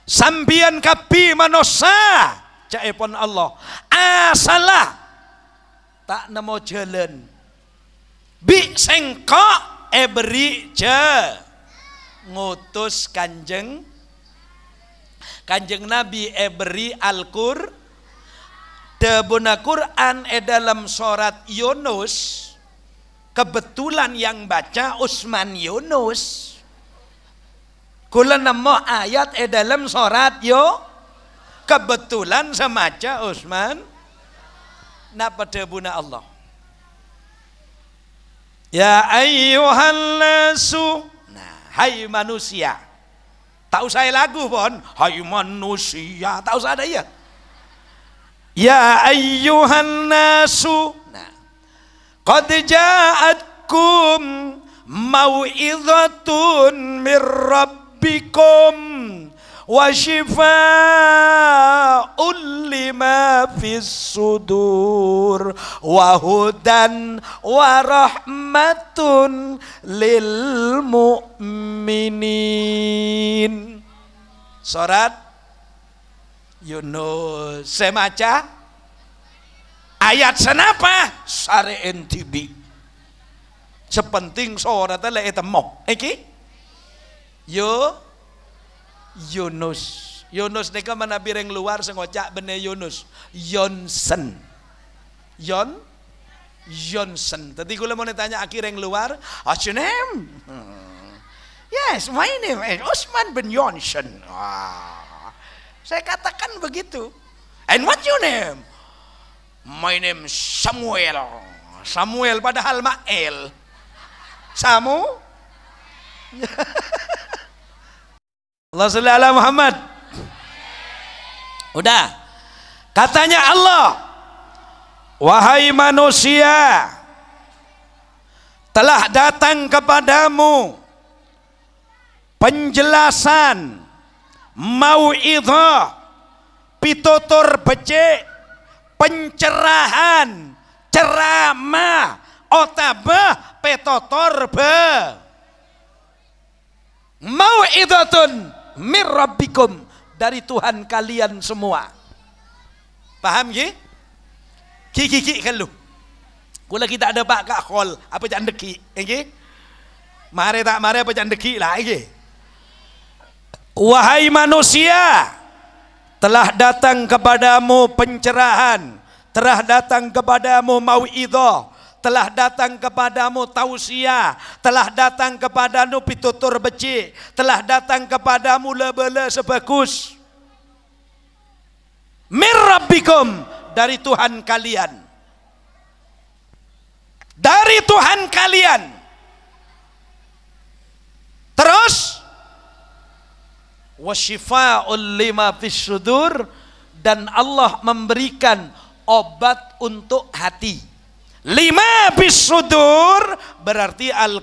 sambian kapi manosa pon Allah asalah tak nemo jalan bi sengkok eberi eh, je ngutus kanjeng kanjeng nabi eberi eh, al-qur debuna Quran e eh, dalam surat Yunus kebetulan yang baca Usman Yunus Kula nemu ayat e dalam surat yo kebetulan semaca Usman nak pada buna Allah. Ya ayuhan nasu. Nah, hai manusia. Tak usah lagu pon. Hai manusia. Tak usah ada iya? ya. Ya ayuhan nasu. Nah. Qad ja'atkum mau'izatun min rabb bikum wa shifa'un lima fi sudur wa hudan wa rahmatun lil mu'minin surat Yunus semaca ayat senapa sare entibi sepenting suara tele itu iki okay? Yo Yunus. Yunus nika menabi ring luar sengocak bene Yunus. Yonsen. Yon Johnson. Tadi kula mau tanya akhir yang luar, what's your name? Hmm. Yes, my name is Usman bin Johnson. Wah. Saya katakan begitu. And what's your name? My name Samuel. Samuel padahal Mael. Samu? Allah salli ala Muhammad. Udah. Katanya Allah, wahai manusia, telah datang kepadamu penjelasan mauidhah pitutur becik pencerahan ceramah otabah petotor be mauidhatun Mirabikum dari Tuhan kalian semua. Paham ye? Ki ki ki kalau. Kula kita ada pak kak khol apa jangan deki, ye? Eh, mare tak mare apa jangan deki lah ye? Eh, Wahai manusia, telah datang kepadamu pencerahan, telah datang kepadamu idoh, telah datang kepadamu tausia, telah datang kepadamu pitutur beci, telah datang kepadamu lebele sebagus. Mirrabbikum dari Tuhan kalian. Dari Tuhan kalian. Terus wasyifa'ul lima fisudur dan Allah memberikan obat untuk hati lima bisudur berarti al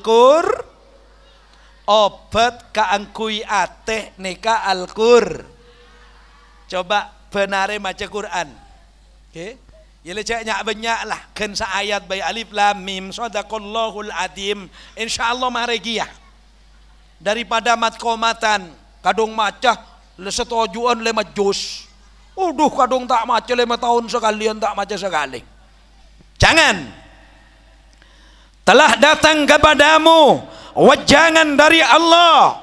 obat kaangkui ateh neka al coba benare maca Quran okay. Yele ya cek nyak banyak lah Ken sa ayat bayi alif lam mim Sadaqallahul adim InsyaAllah maregiah Daripada matkomatan Kadung macah Setujuan le jus Uduh kadung tak maca lima tahun sekalian tak maca sekali jangan telah datang kepadamu wejangan dari Allah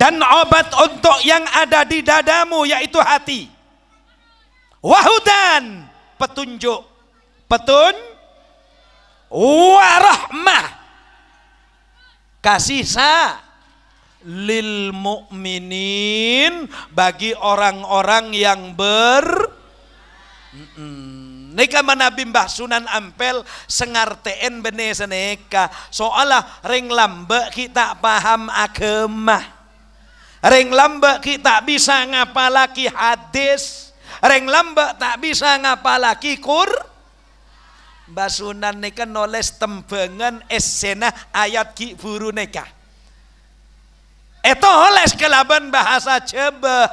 dan obat untuk yang ada di dadamu yaitu hati wahudan petunjuk petun warahmah kasih sa lil mu'minin bagi orang-orang yang ber mm -mm. Nika bimbah sunan ampel sengarteen bene seneka. Soalah ring lambe kita paham agama. Ring lambe kita bisa ngapalaki hadis. Ring lambe tak bisa ngapalaki kur. Basunan neka noles tembengan esena ayat ki buru neka. itu oles kelaban bahasa cebah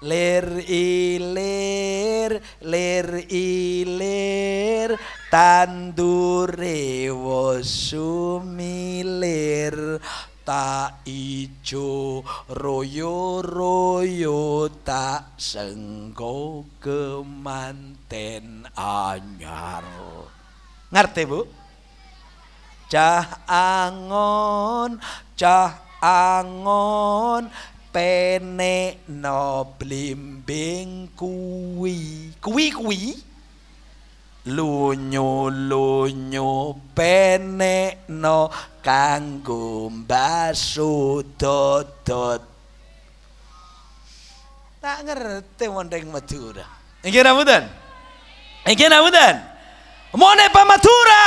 lir ilir, lir ilir, tandure wosumilir, tak ijo royo-royo, tak senggo kemanten anyar. Ngerti bu? Cah angon, cah angon, pene no blim bên kui kui kui lu nhu lu nhu pene no kangum basu totot tak ngerti mondeng madura ingin amudan ingin amudan mone pa Matura.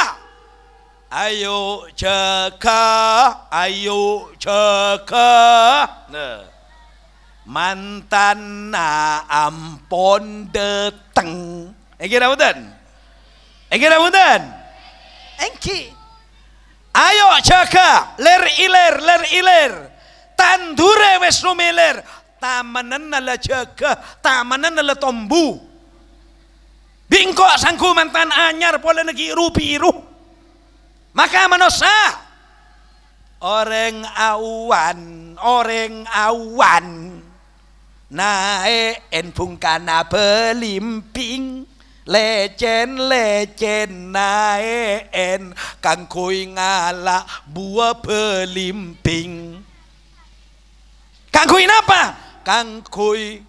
ayo cekah ayo cekah nah mantan na ampon deteng. Ege rambutan. Ege rambutan. Engki. Ayo caka, ler iler, ler iler. Tandure wes rumiler. Tamanan nala caka, tamanan nala tombu. Bingkok sangku mantan anyar pola negi iru piru. Maka manusia, Orang awan, orang awan. nae en bungkana belimping lecen lecen nae en kang kui ngala buah belimping kang kui napa kang kui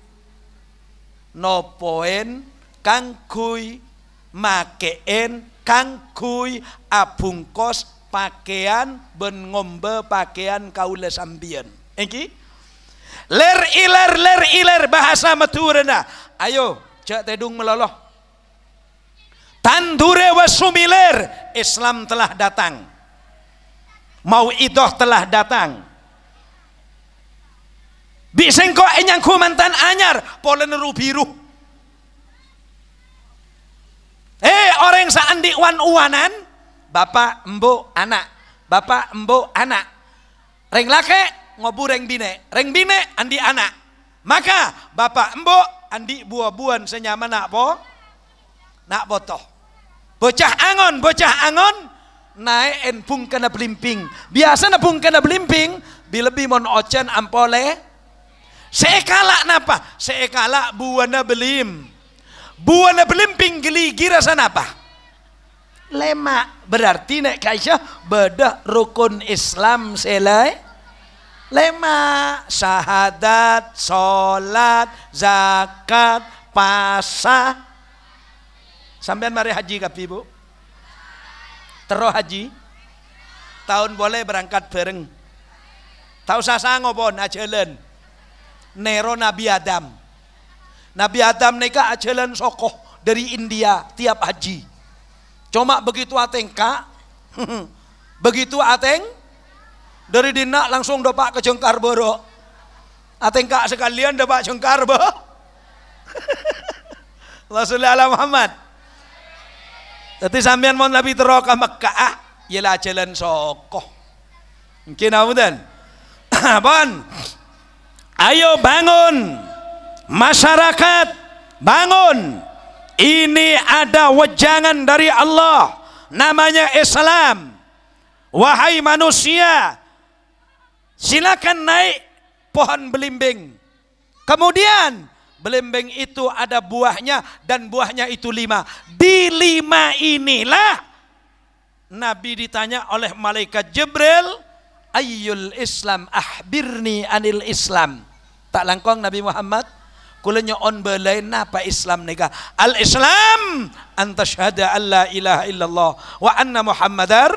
nopoen kang kui makeen kang kui abungkos pakaian ben ngombe pakaian kaule sambian Engki? ler iler ler iler bahasa maturena ayo cak tedung meloloh tandure wasumiler Islam telah datang mau idoh telah datang kok enyang kumantan anyar polen biru eh orang saandi wan uwanan bapak embo anak bapak embo anak ring lake ngobu reng bine. Reng bine andi anak. Maka bapak embo andi buah-buan senyaman nak po. Nak botoh. Bocah angon, bocah angon. Naik enpung kena belimping. Biasa nepung kena belimping. lebih mon ocen ampole. Seekala napa? Seekala buana belim. Buana belimping geli gira sanapa? apa? lemak berarti nek kaisah bedah rukun Islam selai lema syahadat sholat zakat pasah sampean mari haji kapi bu terus haji tahun boleh berangkat bareng tahu sasa ngobon ajelen nero nabi adam nabi adam neka ajelen sokoh dari India tiap haji cuma begitu atengka begitu ateng dari dina langsung dapat ke jengkar boro. Atengka sekalian dapat jengkar Rasulullah Muhammad. Tapi sambil mau Nabi teroka Mekah, ah, ialah jalan sokoh. Mungkin apa dan? Bon. Ayo bangun masyarakat, bangun. Ini ada wejangan dari Allah namanya Islam. Wahai manusia, Silakan naik pohon belimbing. Kemudian belimbing itu ada buahnya dan buahnya itu lima. Di lima inilah Nabi ditanya oleh malaikat Jibril, ayyul Islam ahbirni anil Islam. Tak langkong Nabi Muhammad, kulanya on belain napa Islam nega Al Islam antashhada Allah ilaha illallah wa anna Muhammadar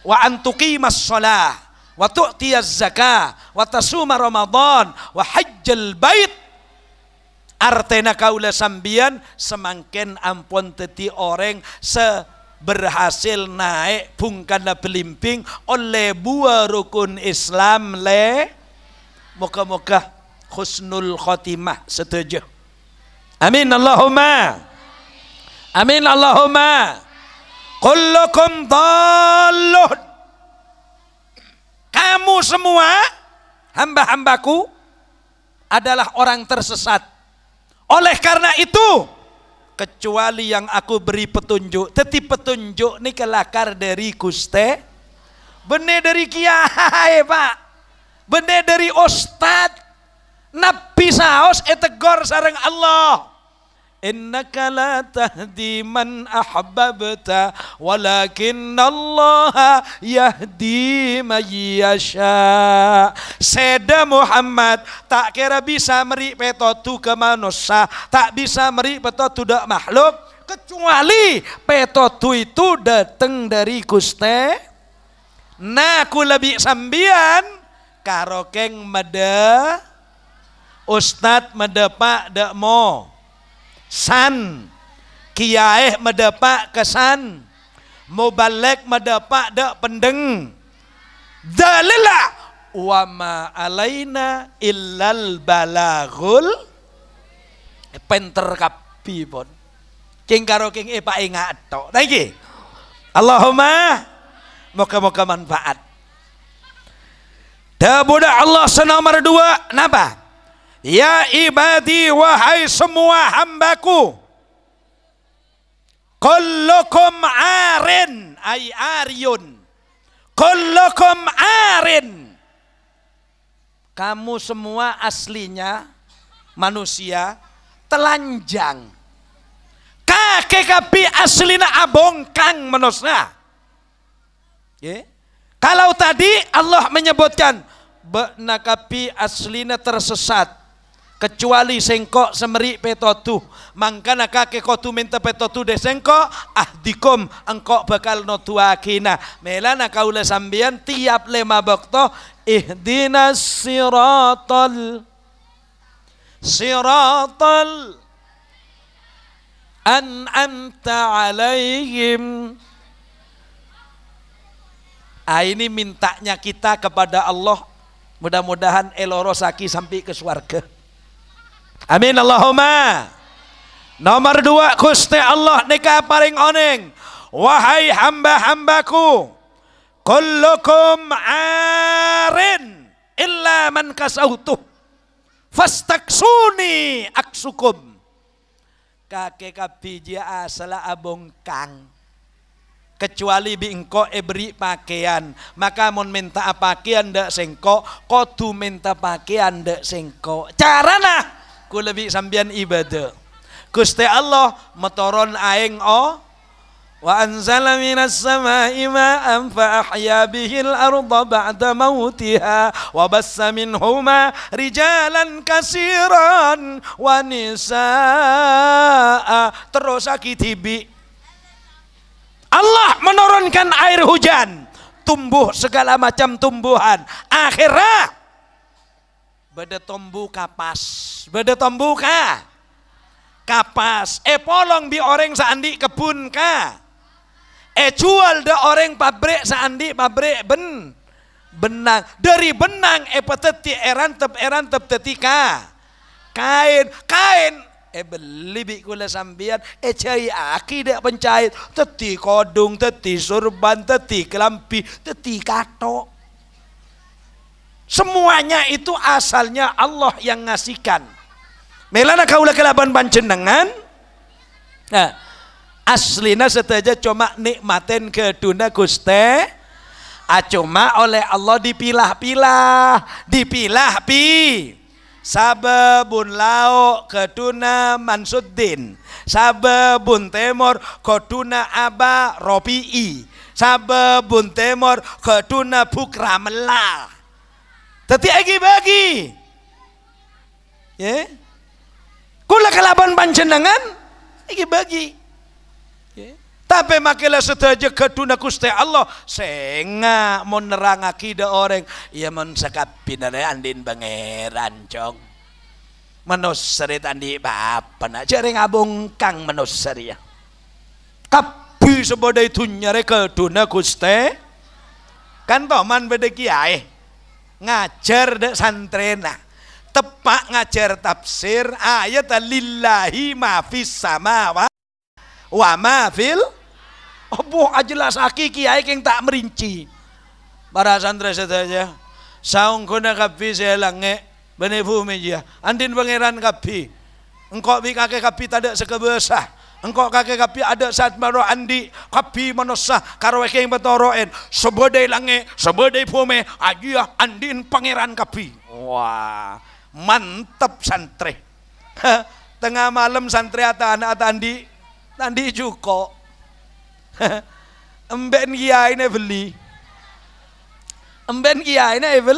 wa antuqimas shalah wa tu'tiyaz zakah wa tasuma ramadan wa hajjal bait artena kaula sambian semangken ampun teti orang se berhasil naik bungkana belimbing oleh buah rukun Islam le moga-moga khusnul khotimah setuju amin Allahumma amin Allahumma kullukum dalluh kamu semua, hamba-hambaku, adalah orang tersesat. Oleh karena itu, kecuali yang aku beri petunjuk, teti petunjuk ini kelakar dari Guste, benih dari Kiai Pak, benih dari Ustadz, Nabi saos etegor eh, sarang Allah innaka la tahdi man ahbabta walakin Allah yahdi man yasha seda Muhammad tak kira bisa meri petotu ke manusia tak bisa meri petotu dak makhluk kecuali petotu itu datang dari kuste nah ku lebih sambian karokeng mede Ustadz dak mau san kiai medepak kesan mubalek medepak de pendeng dalila wa ma alaina illal balagul eh, penter kapi pun king karo king epa eh, ingat to lagi Allahumma moga-moga manfaat dah budak Allah senomor nomor dua kenapa Ya ibadi wahai semua hambaku. Kullukum arin ay aryun. Kullukum arin. Kamu semua aslinya manusia telanjang. Kakek kapi aslina abongkang menosna. Yeah. Kalau tadi Allah menyebutkan Nakapi aslinya tersesat kecuali sengkok semeri petotu mangkana kake kotu minta petotu de ah dikom engko bakal notua kina melana kaula sambian tiap lema dinas ihdinas siratal an anta alaihim Ah ini mintanya kita kepada Allah mudah-mudahan eloro saki sampai ke suarga. Amin Allahumma. Nomor dua Gusti Allah nikah paling oning. Wahai hamba-hambaku. Kullukum arin illa man kasautuh. Fastaksuni aksukum. Kakek kabiji asala abong kang kecuali bingko eberi pakaian maka mon minta pakaian ndak sengko kodu minta pakaian ndak sengko carana Ku lebih sambian ibadah Gusti Allah metoron aing o wa anzala minas samaa'i ma'an fa ahya bihil arda ba'da mautiha wa bassa minhuma rijalan kasiran wa nisaa terus akitibi Allah menurunkan air hujan tumbuh segala macam tumbuhan akhirat beda tombu kapas beda tombu ka kapas eh polong bi orang saandi kebun ka eh jual de orang pabrik saandi pabrik ben benang dari benang eh peteti erantep eh, erantep eh, tetika kain kain eh beli bi kula sambian E cai de pencait teti kodung teti surban teti kelampi teti katok Semuanya itu asalnya Allah yang ngasihkan. Melana kaula kelaban panjenengan. Nah, aslina setaja cuma nikmatin ke dunia guste. Acuma ah, oleh Allah dipilah-pilah, dipilah-pi. Sababun lau keduna mansuddin. Sababun temor keduna aba robi'i. Sababun temor keduna dunia bukramelah tapi bagi-bagi. Ya. Kula kelaban panjenengan agi bagi. Yeah. Tapi makilah sedaja kaduna kuste Allah senga mau nerang akida orang ya sekap binare andin bangeran cong. Menusri tandi bapa nak jaring abung kang menusri ya. Kapi sebodai tunjare kaduna gaduna kuste. Kan toman beda kiai ngajar dek santrena nah, tepak ngajar tafsir ayat lillahi ma fis sama wa, wa ma fil opo oh, jelas aki kiai yang tak merinci para santri saja saung kuna kapi saya lange bene bumi ya. andin pangeran kapi engkau bi kakek kapi tidak sekebesah Engkau kakek kapi ada saat baru andi kapi manusia karo yang betoroen sebodai lange sebodai pome ajiah andin pangeran kapi. Wah mantep santri. Tengah malam santri ata anak ata andi andi juko. Emben kia ini beli. Emben kia ini evil.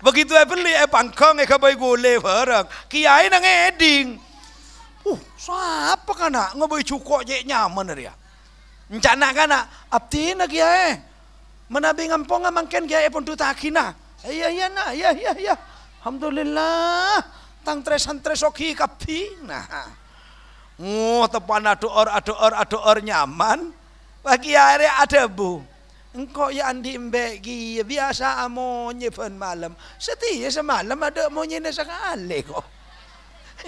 Begitu evil ni eh pangkong eh kabai gule bareng. Kia ini eding Uh, siapa kana ngeboi cukok je nyaman dia. Encana kana abtina kia eh. Menabi ngampong ngamken kia eh pun tu akina. Iya iya na, iya iya iya. Alhamdulillah. Tang tresan tres oki kapi. Nah. Oh, tepan or or adoor or nyaman. Bagi hari ada bu. Engkau ya andi mbegi biasa amonye pun malam. Setia semalam ada amonye sekali kok.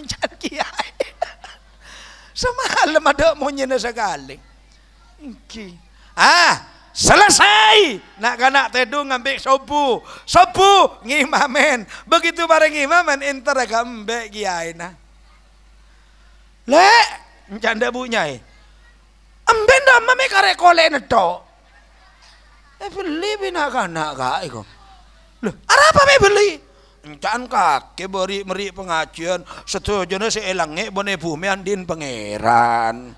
Jangan kiai. Eh. Semalam ada monyetnya sekali. Iki. Ah, selesai nak kanak tedu ngambil sopu. Sopu ngimamen begitu bareng ngimamen enter agak mbek kiai nah lek canda bu nyai emben dah mami kare kole neto eh beli bina kanak kak iko lo apa me beli can kake meri pengajian setuju si elangnya bone bumi andin pangeran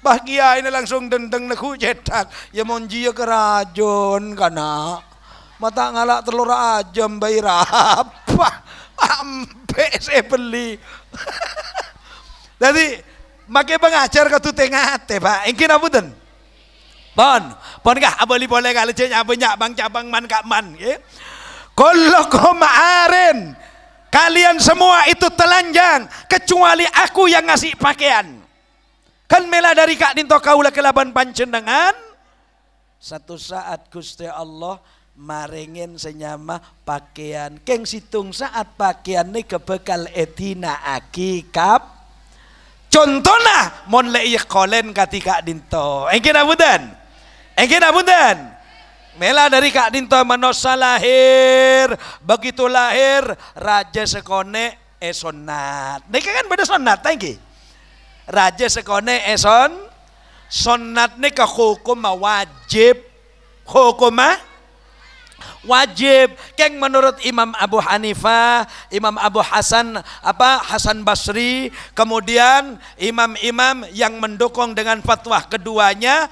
bahagia ini langsung dendeng neku cetak ya monji ya kerajun kana mata ngalak telur aja bayi apa ampe saya beli jadi makai pengajar ke tengah teh pak ingin apa den pon pon kah abali boleh kali cenya banyak bang cabang man kak man ya Kullukum arin. Kalian semua itu telanjang kecuali aku yang ngasih pakaian. Kan mela dari Kak Dinto kaula kelaban panjenengan. Satu saat Gusti Allah maringin senyama pakaian. Keng situng saat pakaian ini kebekal etina aki kap. Contohnya mon leih iya kolen katika dinto. Engkin abudan. Engkin abudan. Mela dari Kak Dinto manosa lahir. Begitu lahir, Raja Sekone esonat. Niki kan beda sonat, thank Raja Sekone eson, sonat nika hukum wajib. Hukum wajib. Keng menurut Imam Abu Hanifah, Imam Abu Hasan apa Hasan Basri, kemudian imam-imam yang mendukung dengan fatwa keduanya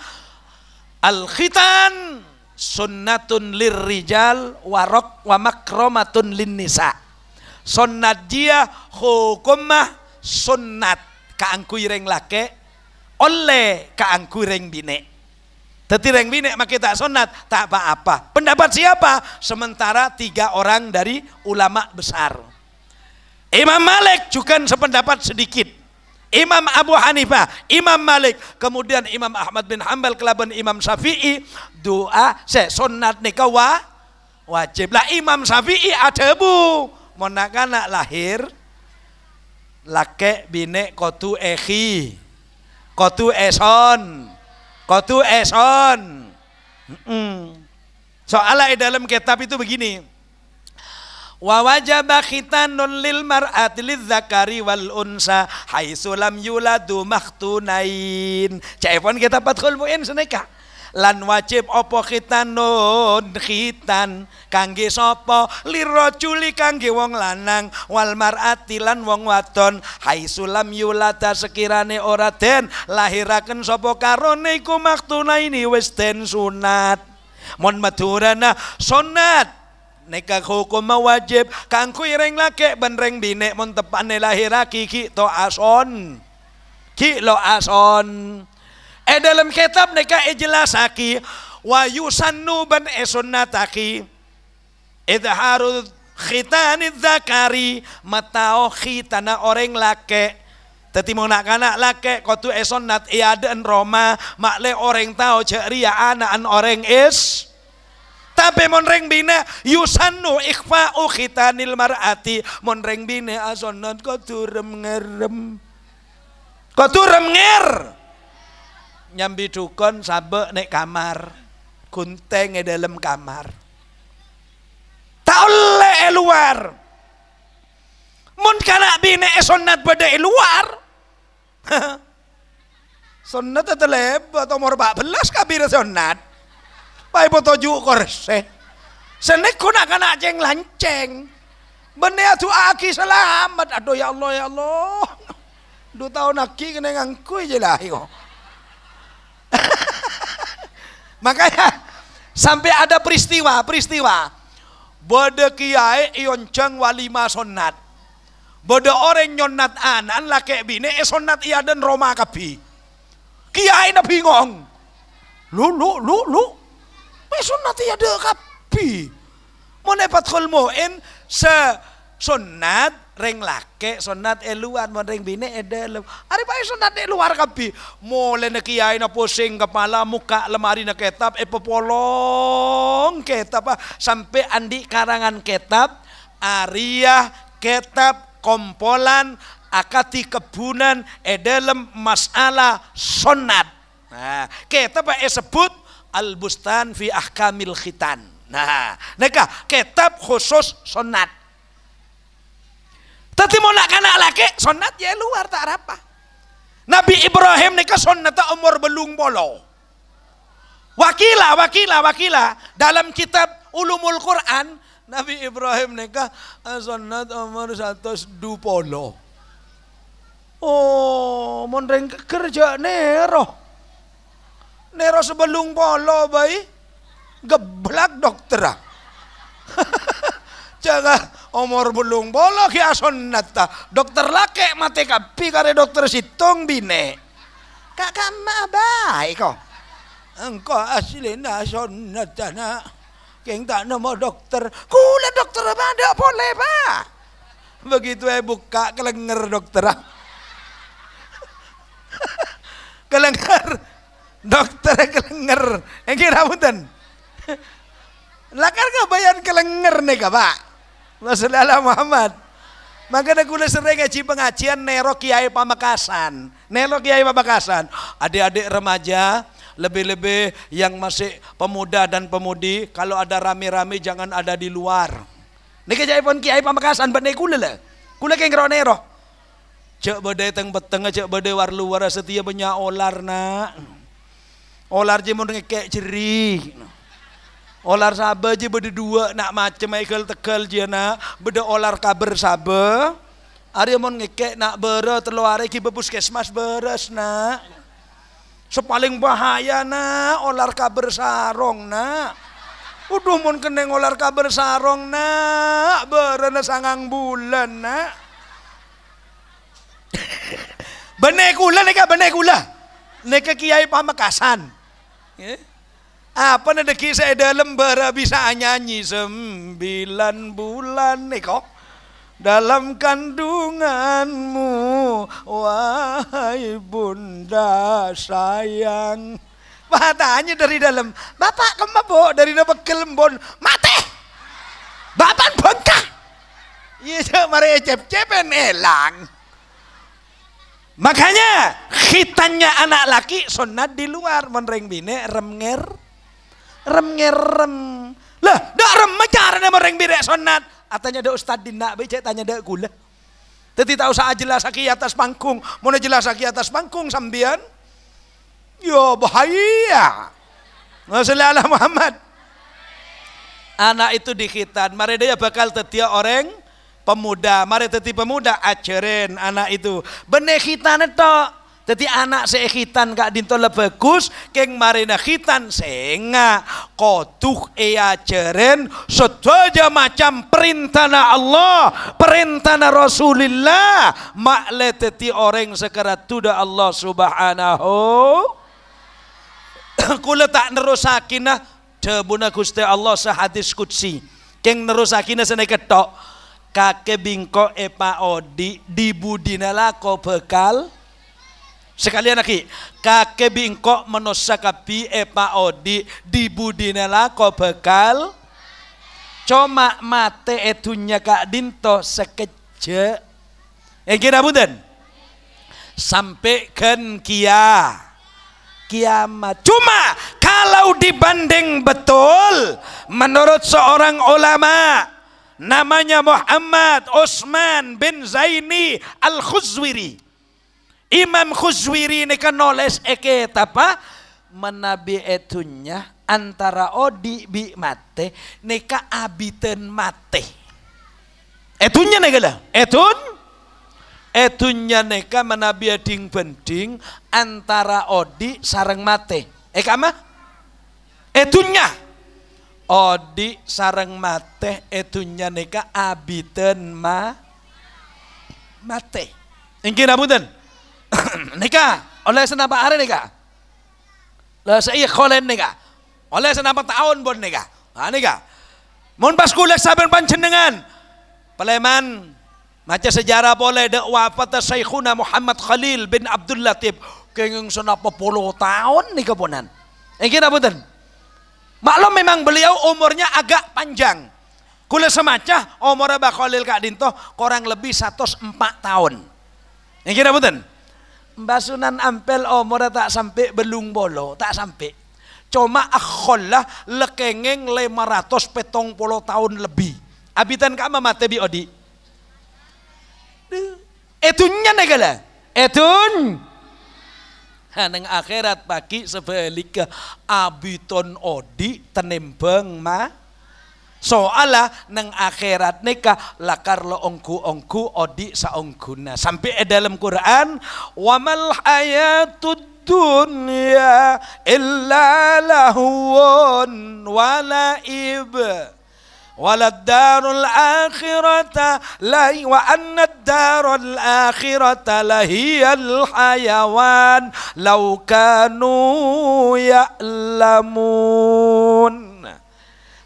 al-khitan sunnatun lirrijal warok wa makromatun linnisa sunnat dia hukumah sunnat kaangku ireng lake oleh kaangku ireng bine teti ireng bine maka tak sunnat tak apa-apa pendapat siapa sementara tiga orang dari ulama besar Imam Malik juga sependapat sedikit Imam Abu Hanifah, Imam Malik, kemudian Imam Ahmad bin Hambal kelaban Imam Syafi'i, doa se sunat nikah wa, wajib lah Imam Syafi'i ada bu, monakana lahir, laki bine kotu ehi, kotu eson, kotu eson. Mm -mm. Soalnya dalam kitab itu begini, wa wajaba khitanun lil mar'ati zakari wal unsa haitsu lam yuladu makhtunain Cepon kita dapat muin seneka lan wajib opo khitanun khitan kangge sapa lirajuli kangge wong lanang wal mar'ati lan wong wadon haitsu lam yulada sekirane ora den lahiraken sapa karone iku makhtunaini wis den sunat mon madurana sunat Nikah hukum wajib. Kangku ireng laki benreng bine mon tepane lahiraki ki to ason. Ki lo ason. Eh dalam kitab nikah ejelasaki. Wa yusannu ban esunnataki. Idharu khitani zakari. Matao khitana orang laki. tapi mau nak anak laki kotu esonat iaden Roma. Makle orang tau ceria anak an orang es tapi monreng bina yusannu Ikhfa khitanil mar'ati. Monreng bina asonat koturem ngerem. Koturem nger. Nyambi dukon sabe nek kamar. Gunteng e dalam kamar. Tak oleh e luar. Mun kana bina esonat beda e luar. Sunat atau leb atau morba belas kabir sunat. Pai juk korse. Senek kuna kana ceng lanceng. Benda tu aki selamat. Aduh ya Allah ya Allah. Dua tahun aki kena ngangkui je lah. Makanya sampai ada peristiwa, peristiwa. Bode kiai ionceng walima sonat. Bode orang nyonat anan laki bini esonat eh, sonat dan roma kapi. Kiai na ngong, Lu lu lu lu Wa sunnati ya kabbi. Mone fathul muin se sunnat ring lake sunnat eluan mun ring bini edel. Ari bae sunnat di luar kabbi. Mole na kiai na pusing kepala muka lemari na kitab e popolong kitab ah. sampai andi karangan kitab ariah kitab kompolan akati kebunan edalem masalah sonat. Nah, kita pakai e sebut Al-Bustan fi Ahkamil Khitan. Nah, neka kitab khusus sonat. Tapi mau nak anak laki sonat ya luar tak apa. Nabi Ibrahim neka sonat umur belung bolo. Wakila, wakila, wakila dalam kitab Ulumul Quran Nabi Ibrahim neka eh, sonat umur satu polo. Oh, mondeng kerja nero. Nero sebelung polo bayi geblak dokter. Ah. Jaga umur belung polo ki asonnata. Ah. Dokter laki mati kapi kare dokter sitong bine. Kakak mah baik kok. Engkau asli na asonnata ah, nak. Keng tak nama dokter. Kula dokter apa ada boleh pak. Begitu eh buka kelenger dokter. kelenger dokter kelenger engke ramutan lakar ka bayan kelengger nih ka ba Rasulullah Muhammad maka ada kuliah sering ngaji pengajian nero kiai pamekasan nero kiai pamekasan adik-adik remaja lebih-lebih yang masih pemuda dan pemudi kalau ada rame-rame jangan ada di luar niki kiai pun kiai pamekasan bane kula lah kula keng nero cek badai teng beteng cek badai war luar setia banyak olar nak Olar je mun ngekek ceri. Olar sabe je beda dua nak macem ekel tekel je nak. Beda olar kabar sabe. Ari mun ngekek nak bere telu are ki puskesmas beres nak. Sepaling bahaya na olar kabar sarong na, udah mun kene olar kabar sarong nak berena sangang bulan nak. Benek kula neka benek kula. Neka kiai pamekasan. Ya. Apa nedeki saya dalam bara bisa nyanyi sembilan bulan nih kok dalam kandunganmu wahai bunda sayang Wah dari dalam Bapak kemabok dari dapat kelembon Mati Bapak bengkak Iya mari cep-cepen elang Makanya khitannya anak laki sunat di luar menreng bine remnger remnger rem. Lah, dak rem macam ada menreng bine sunat. Atanya ada ustad di nak becek tanya ada gula. Tetapi tak usah jelas aki atas pangkung, mau jelas aki atas pangkung sambian. Yo ya, bahaya. Masalah Muhammad. Anak itu dikhitan, mereka bakal tetia orang pemuda. Mari teti pemuda ajarin anak itu. Benih kita itu Jadi anak sekitan kak dinto bagus keng marina khitan senga kotuh e ia ceren, sedaja macam perintana Allah, perintana Rasulullah. makle teti orang sekerat tuda Allah subhanahu. Kula tak nerusakinah, jebuna gusti Allah sehadis kudsi, keng nerusakinah senai ketok, kake bingko epaodi budina lako bekal sekalian lagi kake bingko menosa kapi epaodi budina lako bekal cuma mate etunya kak dinto sekeje eh kira buden sampaikan kia kiamat cuma kalau dibanding betul menurut seorang ulama namanya Muhammad Osman bin Zaini Al-Khuzwiri. Imam Khuzwiri ini kan nulis eket apa? Menabi etunya antara odi bi mate neka abiten mate. Etunya negala, etun etunya neka menabi eding bending antara odi sarang mate. Eka mah? Etunya Odi sarang mateh etunya neka abiten ma mateh. Ingkin apunten. neka oleh senapa hari neka. Lah saya kolen neka. Oleh senapa tahun bon neka. Ah neka. Mun pas kulek saben dengan Peleman maca sejarah boleh dak wafat Syekhuna Muhammad Khalil bin Abdullah Latif kenging senapa puluh tahun nika ponan. Ingkin apunten. Maklum memang beliau umurnya agak panjang. Kula semacah umur abah Khalil Kak Dinto kurang lebih 104 tahun. Yang kira punten. Mbah Sunan Ampel umur tak sampai belung bolo, tak sampai. Cuma akhullah lekengeng 500 petong polo tahun lebih. Abitan kak mate bi odi. Etunnya negala. Etun. neng akhirat pagi sebaliknya abiton odi tenembeng ma soala neng akhirat nikah lakar lo ongku ongku odi saongguna sampai dalam Quran wamal hayatud dunia illa lahun walaib وللدار الآخرة لا وأن الدار الآخرة لهي الحيوان لو كانوا يعلمون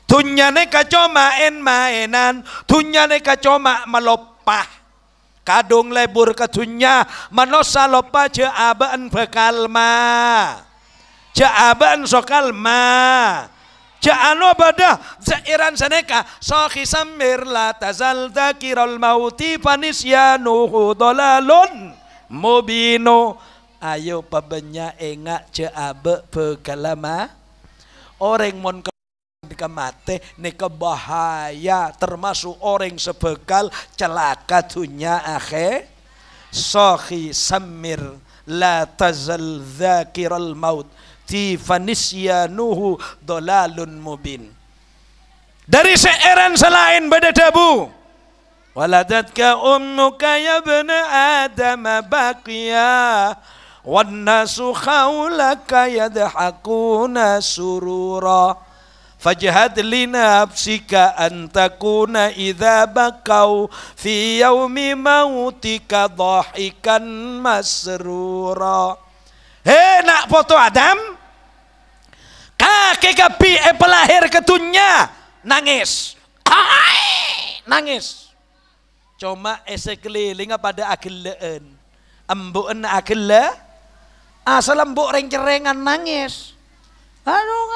Tunyane kacau main-mainan, tunyane kaco mak melopah. Kadung lebur ke tunya, manosa lopa ceabaan bekalma. Ceabaan sokalma. Ja'alu badah zairan saneka sohi samir la tazal takiral mauti nuhu dolalon, mobino Ayo pabenya engak ceabe pegalama Orang mon kamate nika bahaya termasuk orang sebekal celaka dunia akhir sohi samir la tazal zakiral maut yakti fanisyanuhu dolalun mubin dari seeran selain beda tabu waladatka ummuka ya bena adam baqiya wan nasu khawlaka yadhakuna surura fajhad li nafsika an takuna idza bakau fi yaumi mautika dhahikan masrura Hei nak foto adam e pelahir ketunya nangis. Hai, nangis. Cuma ese keliling pada agelen Embuen agele. Asal embu rengcerengan nangis. Aduh,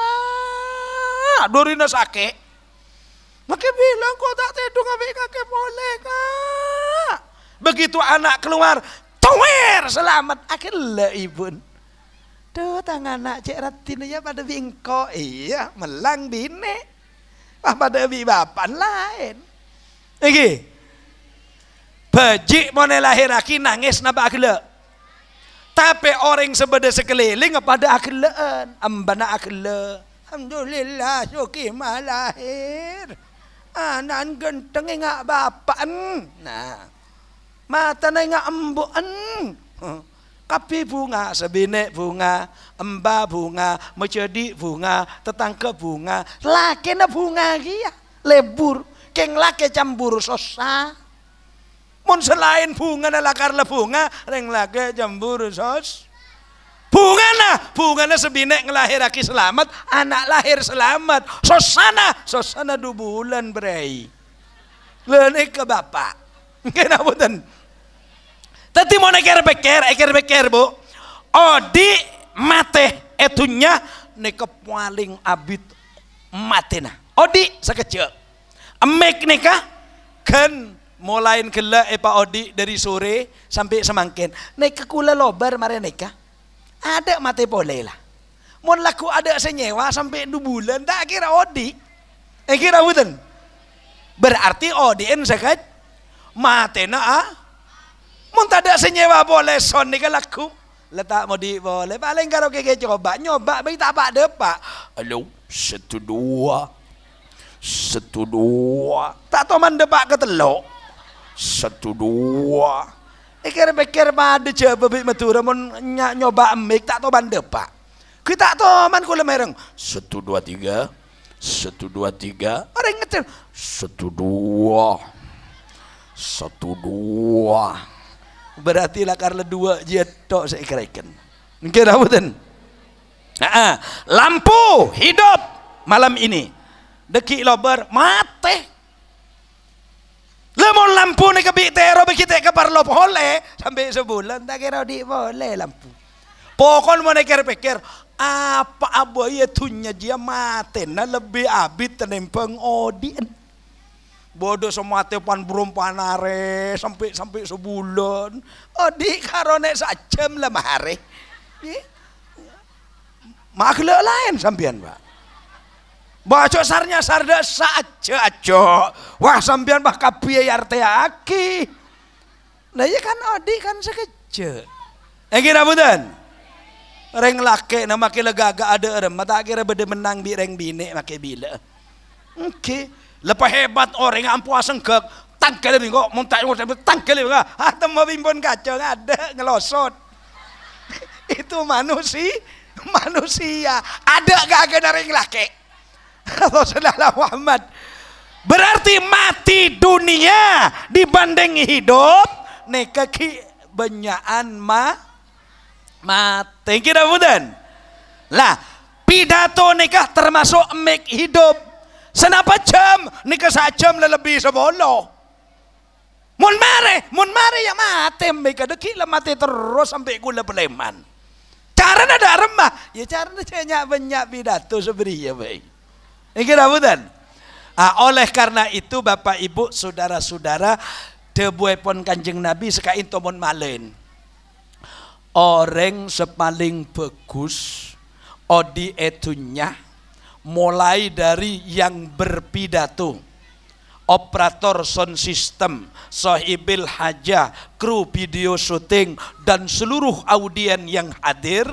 ah, durina sakit. Maka bilang kau tak tidur ngabik kakek boleh kak. Begitu anak keluar, tuwer selamat. Akhirnya ibu. Duh tangan nak cek ratinya pada bingko. Iya melang bine. Wah pada bi bapak lain. Iki. Bejik mau lahiraki nangis napa akilak. Tapi orang sebeda sekeliling pada akilaan. Ambana akila. Alhamdulillah suki malahir. Anan genteng ngak bapak, Nah. Mata ngak embuan. Huh. Kapi bunga, sebinek bunga, emba bunga, mecedi bunga, tetangke bunga. na bunga kia, ya, lebur. Keng laki campur sosa. Mun selain bunga na lakar le bunga, reng laki campur sos. Bunga na, bunga na sebinek ngelahiraki selamat, anak lahir selamat. Sosana, sosana dua bulan berei. Lenik ke bapak. Kenapa dan? Tadi mau neker beker, eker eh, beker bu. Odi mate etunya eh, neka paling abit matena. Odi sekecil. Emek neka Ken mulain kela epa eh, odi dari sore sampai semangkin. Neka kula lobar mare neka. Ada mate boleh lah. Mau laku ada senyewa sampai dua bulan tak kira odi. Eh kira buten. Berarti odi en sekat matena ah Mun tak ada senyewa boleh son ni kan laku. Letak mau di boleh. Paling kalau keke coba nyoba bagi tak apa depak. Halo, satu dua. Satu dua. Tak tahu man depak ke telok. Satu dua. Ikir-pikir mana coba bagi metura mun nyoba mik tak tahu man depak. Kita tahu man kula mereng. Satu dua tiga. Satu dua tiga. Orang ngetir. Satu dua. Satu dua berarti lakar dua dia tok saya keraikan mungkin rambutan nah, lampu hidup malam ini deki lobar mate lemon lampu ni kebik tero kita ke boleh sampai sebulan tak kira di boleh lampu pokon mau nekir pikir apa aboye ya tunya dia mate na lebih abit tenempeng odien bodoh semua tepan burung panare sampai sampai sebulan oh di karone sajam lah mahare makhluk lain sampean pak baca sarnya sarda saja aja wah sampean bah yarte aki nah ya kan odi oh, kan sekeje yang kira punten reng laki nama kira gagak ada orang mata kira beda menang bi reng bine maki bila oke okay. Lepas hebat orang oh, yang ampuh aseng kek, ni kok, muntah muntah tangkel ni kok. Atau ah, mau kacau ada ngelosot. Itu manusia, manusia. Ada gak ada ring laki? Rasulullah Muhammad. Berarti mati dunia dibanding hidup neka ki ma mati kita budan. Lah pidato nikah termasuk make hidup Senapa jam, ke sa jam lebih sebolo. Mun mare, mun mare ya mati Mereka ka mati terus sampai gula beleman. Cara ada remah? ya cara na cenyak banyak pidato seberi ya baik. Ini apa Ah, oleh karena itu Bapak Ibu, saudara-saudara, debuai pon Kanjeng Nabi sekain tomon malen. Orang sepaling bagus odi etunya mulai dari yang berpidato operator sound system sahibil hajah kru video syuting dan seluruh audien yang hadir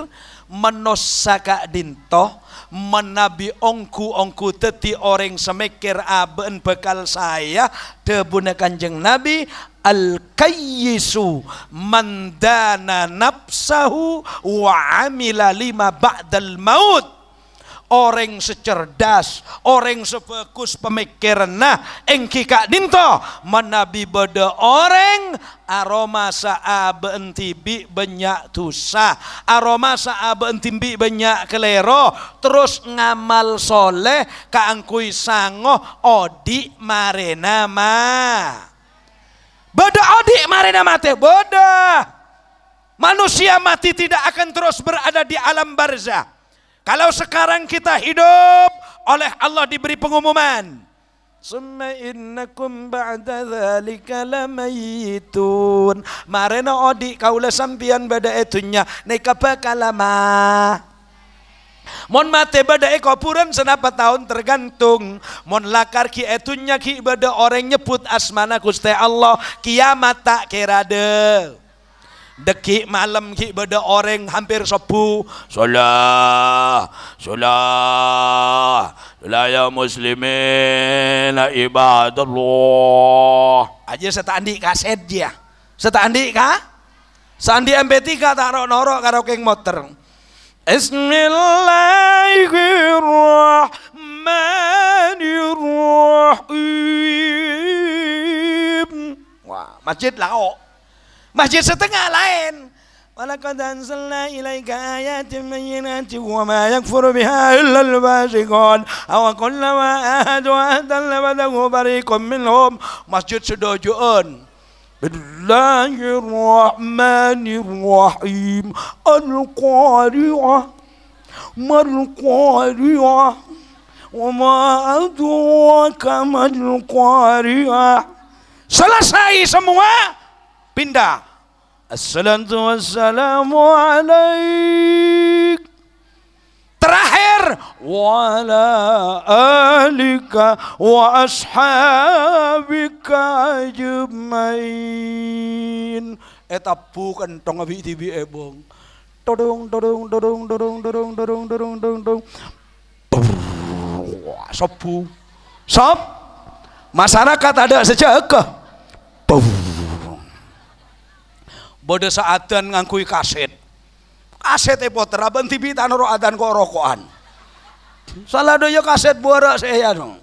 menosaka dinto, menabi ongku ongku teti orang semekir aben bekal saya debuna kanjeng nabi al kayyisu mandana nafsahu wa amila lima ba'dal maut orang secerdas, orang sebagus pemikiran. Nah, engki kak dinto, menabi beda orang, aroma sa'a entibi banyak dosa, aroma sa'a entibi banyak kelero, terus ngamal soleh, kaangkui sangoh, odi marena ma. Beda odi nama teh beda. Manusia mati tidak akan terus berada di alam barzah kalau sekarang kita hidup oleh Allah diberi pengumuman. Summa innakum ba'da dhalika lamayitun. Marena odi kaula sampian bada etunya. Neka bakalama. Mon mate bada ekopuran senapa tahun tergantung. Mon lakar ki etunya ki bada orang nyebut asmana kuste Allah. Kiamat tak kerade. Deki malam ki beda orang hampir sepu Salah, salah, salah ya muslimin ibadallah. Aja andi kaset dia. andi kah? Sandi MP3 taruh norok karo king motor. Bismillahirrahmanirrahim. Wah, masjid lah kok. Masjid setengah lain. ولقد أنزلنا إليك آيات بينات وما يكفر بها إلا الفاسقون أو كلما أهدوا أهدا لبده فريق منهم مسجد سدوجون بالله الرحمن الرحيم القارعة ما القارعة وما أدراك ما القارعة selesai semua Pindah. Assalamu wassalamu alaik. Terakhir. Wa ala alika wa ashabika ajmain. Eta bukan tong abi tibi ebong. Eh, dorong dorong dorong dorong dorong dorong dorong dorong dorong. Sopu. Sop. Masyarakat ada sejak ke. Bum. Bode saatan ngangkui kaset. Kaset poter e aban tibitan roh adan kok rokokan. Salah doyo ya kaset buara saya no.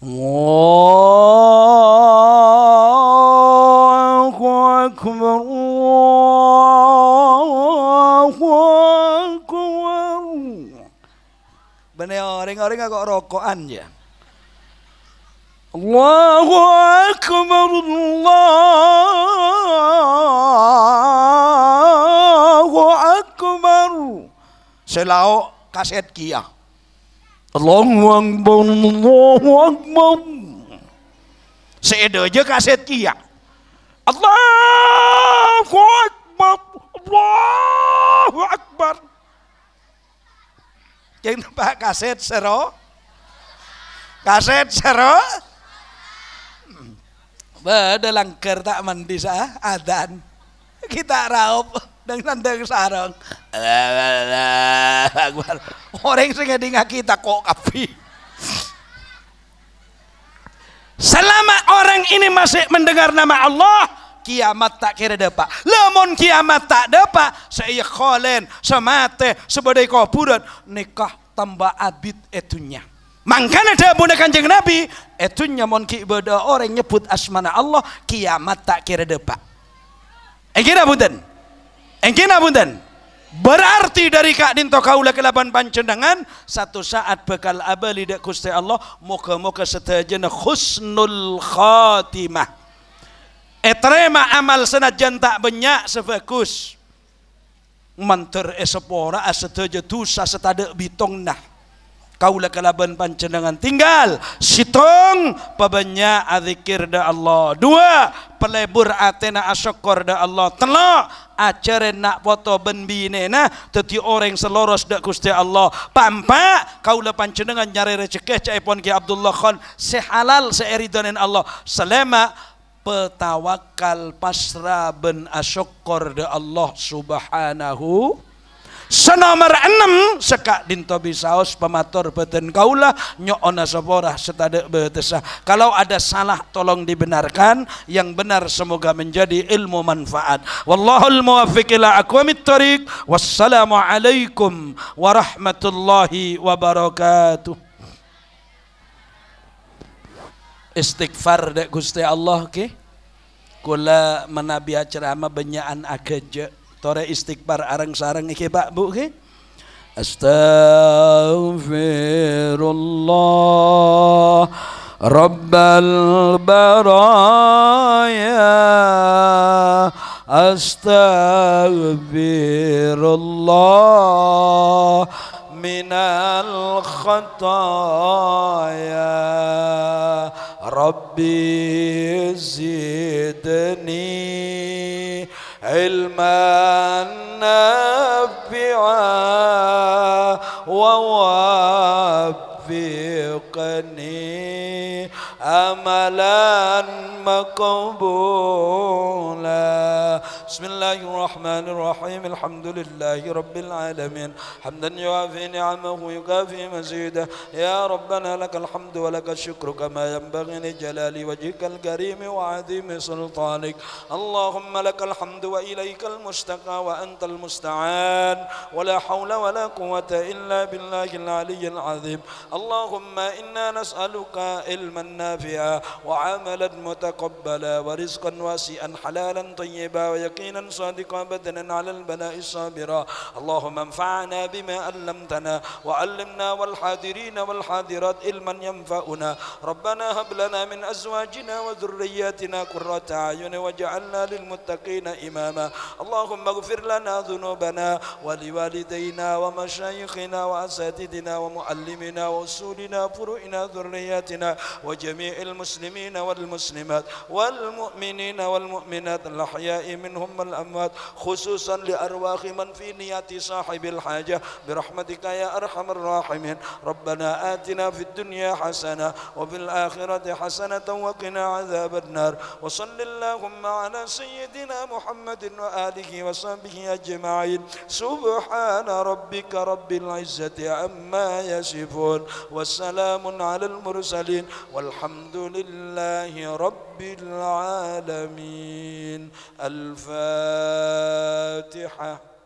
Allahu akbar. Allahu akbar. Bener orang-orang kok rokokan ya. الله أكبر Allahu akbar. selalu kaset kia Allahu Akbar Allahu Akbar seedo aja kaset kia Allahu Akbar Allahu Akbar yang nampak kaset sero kaset sero Beda langker tak mandi sah adan. Kita raup dengan nandang sarong. Orang sing dengar kita kok kapi. Selama orang ini masih mendengar nama Allah, kiamat tak kira depa. Lemon kiamat tak depa, saya kholen, semate, sebodai kuburan, nikah tambah abid etunya. Mangkana ada bunda kanjeng Nabi. Itu nyamon ki ibadah orang nyebut asmana Allah. Kiamat tak kira depak. Engkina punten. Engkina punten. Berarti dari Kak Dinto Kaula kelaban pancendangan satu saat bekal abal tidak kusti Allah moga-moga setajana khusnul khatimah. Etrema amal senajan tak banyak sebagus. Menter esepora asetaja tusa setadak bitong nah kaulah kalaban pancenangan tinggal sitong pabanya azikir da Allah dua pelebur atena asyokor da Allah telok acara nak foto benbine nah teti orang seloros dak kusti Allah pampa kaulah pancenangan nyari rezeki cai pon ki Abdullah Khan sehalal seeridanin Allah selama petawakal pasra ben asyokor da Allah subhanahu senomor enam seka dinto bisaos pematur beten kaulah nyokona seporah setade betesah kalau ada salah tolong dibenarkan yang benar semoga menjadi ilmu manfaat wallahul muwaffiq ila aqwamit thariq wassalamu warahmatullahi wabarakatuh istighfar dek Gusti Allah ke okay? kula menabi acerama benyaan agaja Tore istighfar arang-sarang iki Pak Bu iki. Astaghfirullah Rabbal baraya Astaghfirullah minal khataya Rabbi zidni علما نافعا ووفقني املا مقبولا بسم الله الرحمن الرحيم الحمد لله رب العالمين حمدا يوافي نعمه ويكافي مزيده يا ربنا لك الحمد ولك الشكر كما ينبغي لجلال وجهك الكريم وعظيم سلطانك اللهم لك الحمد وإليك المشتقى وأنت المستعان ولا حول ولا قوة إلا بالله العلي العظيم اللهم إنا نسألك علما نافعا وعملا متقبلا ورزقا واسعا حلالا طيبا ويقينا يقينا صادقا بدنا على البلاء صابرا اللهم انفعنا بما علمتنا وعلمنا والحاضرين والحاضرات علما ينفعنا ربنا هب لنا من أزواجنا وذرياتنا قرة أعين واجعلنا للمتقين إماما اللهم اغفر لنا ذنوبنا ولوالدينا ومشايخنا وأساتذتنا ومعلمنا وأصولنا فروعنا ذرياتنا وجميع المسلمين والمسلمات والمؤمنين والمؤمنات الأحياء منهم من الأموات خصوصا لأرواح من في نيات صاحب الحاجة برحمتك يا أرحم الراحمين ربنا آتنا في الدنيا حسنة وفي الآخرة حسنة وقنا عذاب النار وصل اللهم على سيدنا محمد وآله وصحبه أجمعين سبحان ربك رب العزة عما يصفون وسلام على المرسلين والحمد لله رب العالمين الفاتحة الفاتحه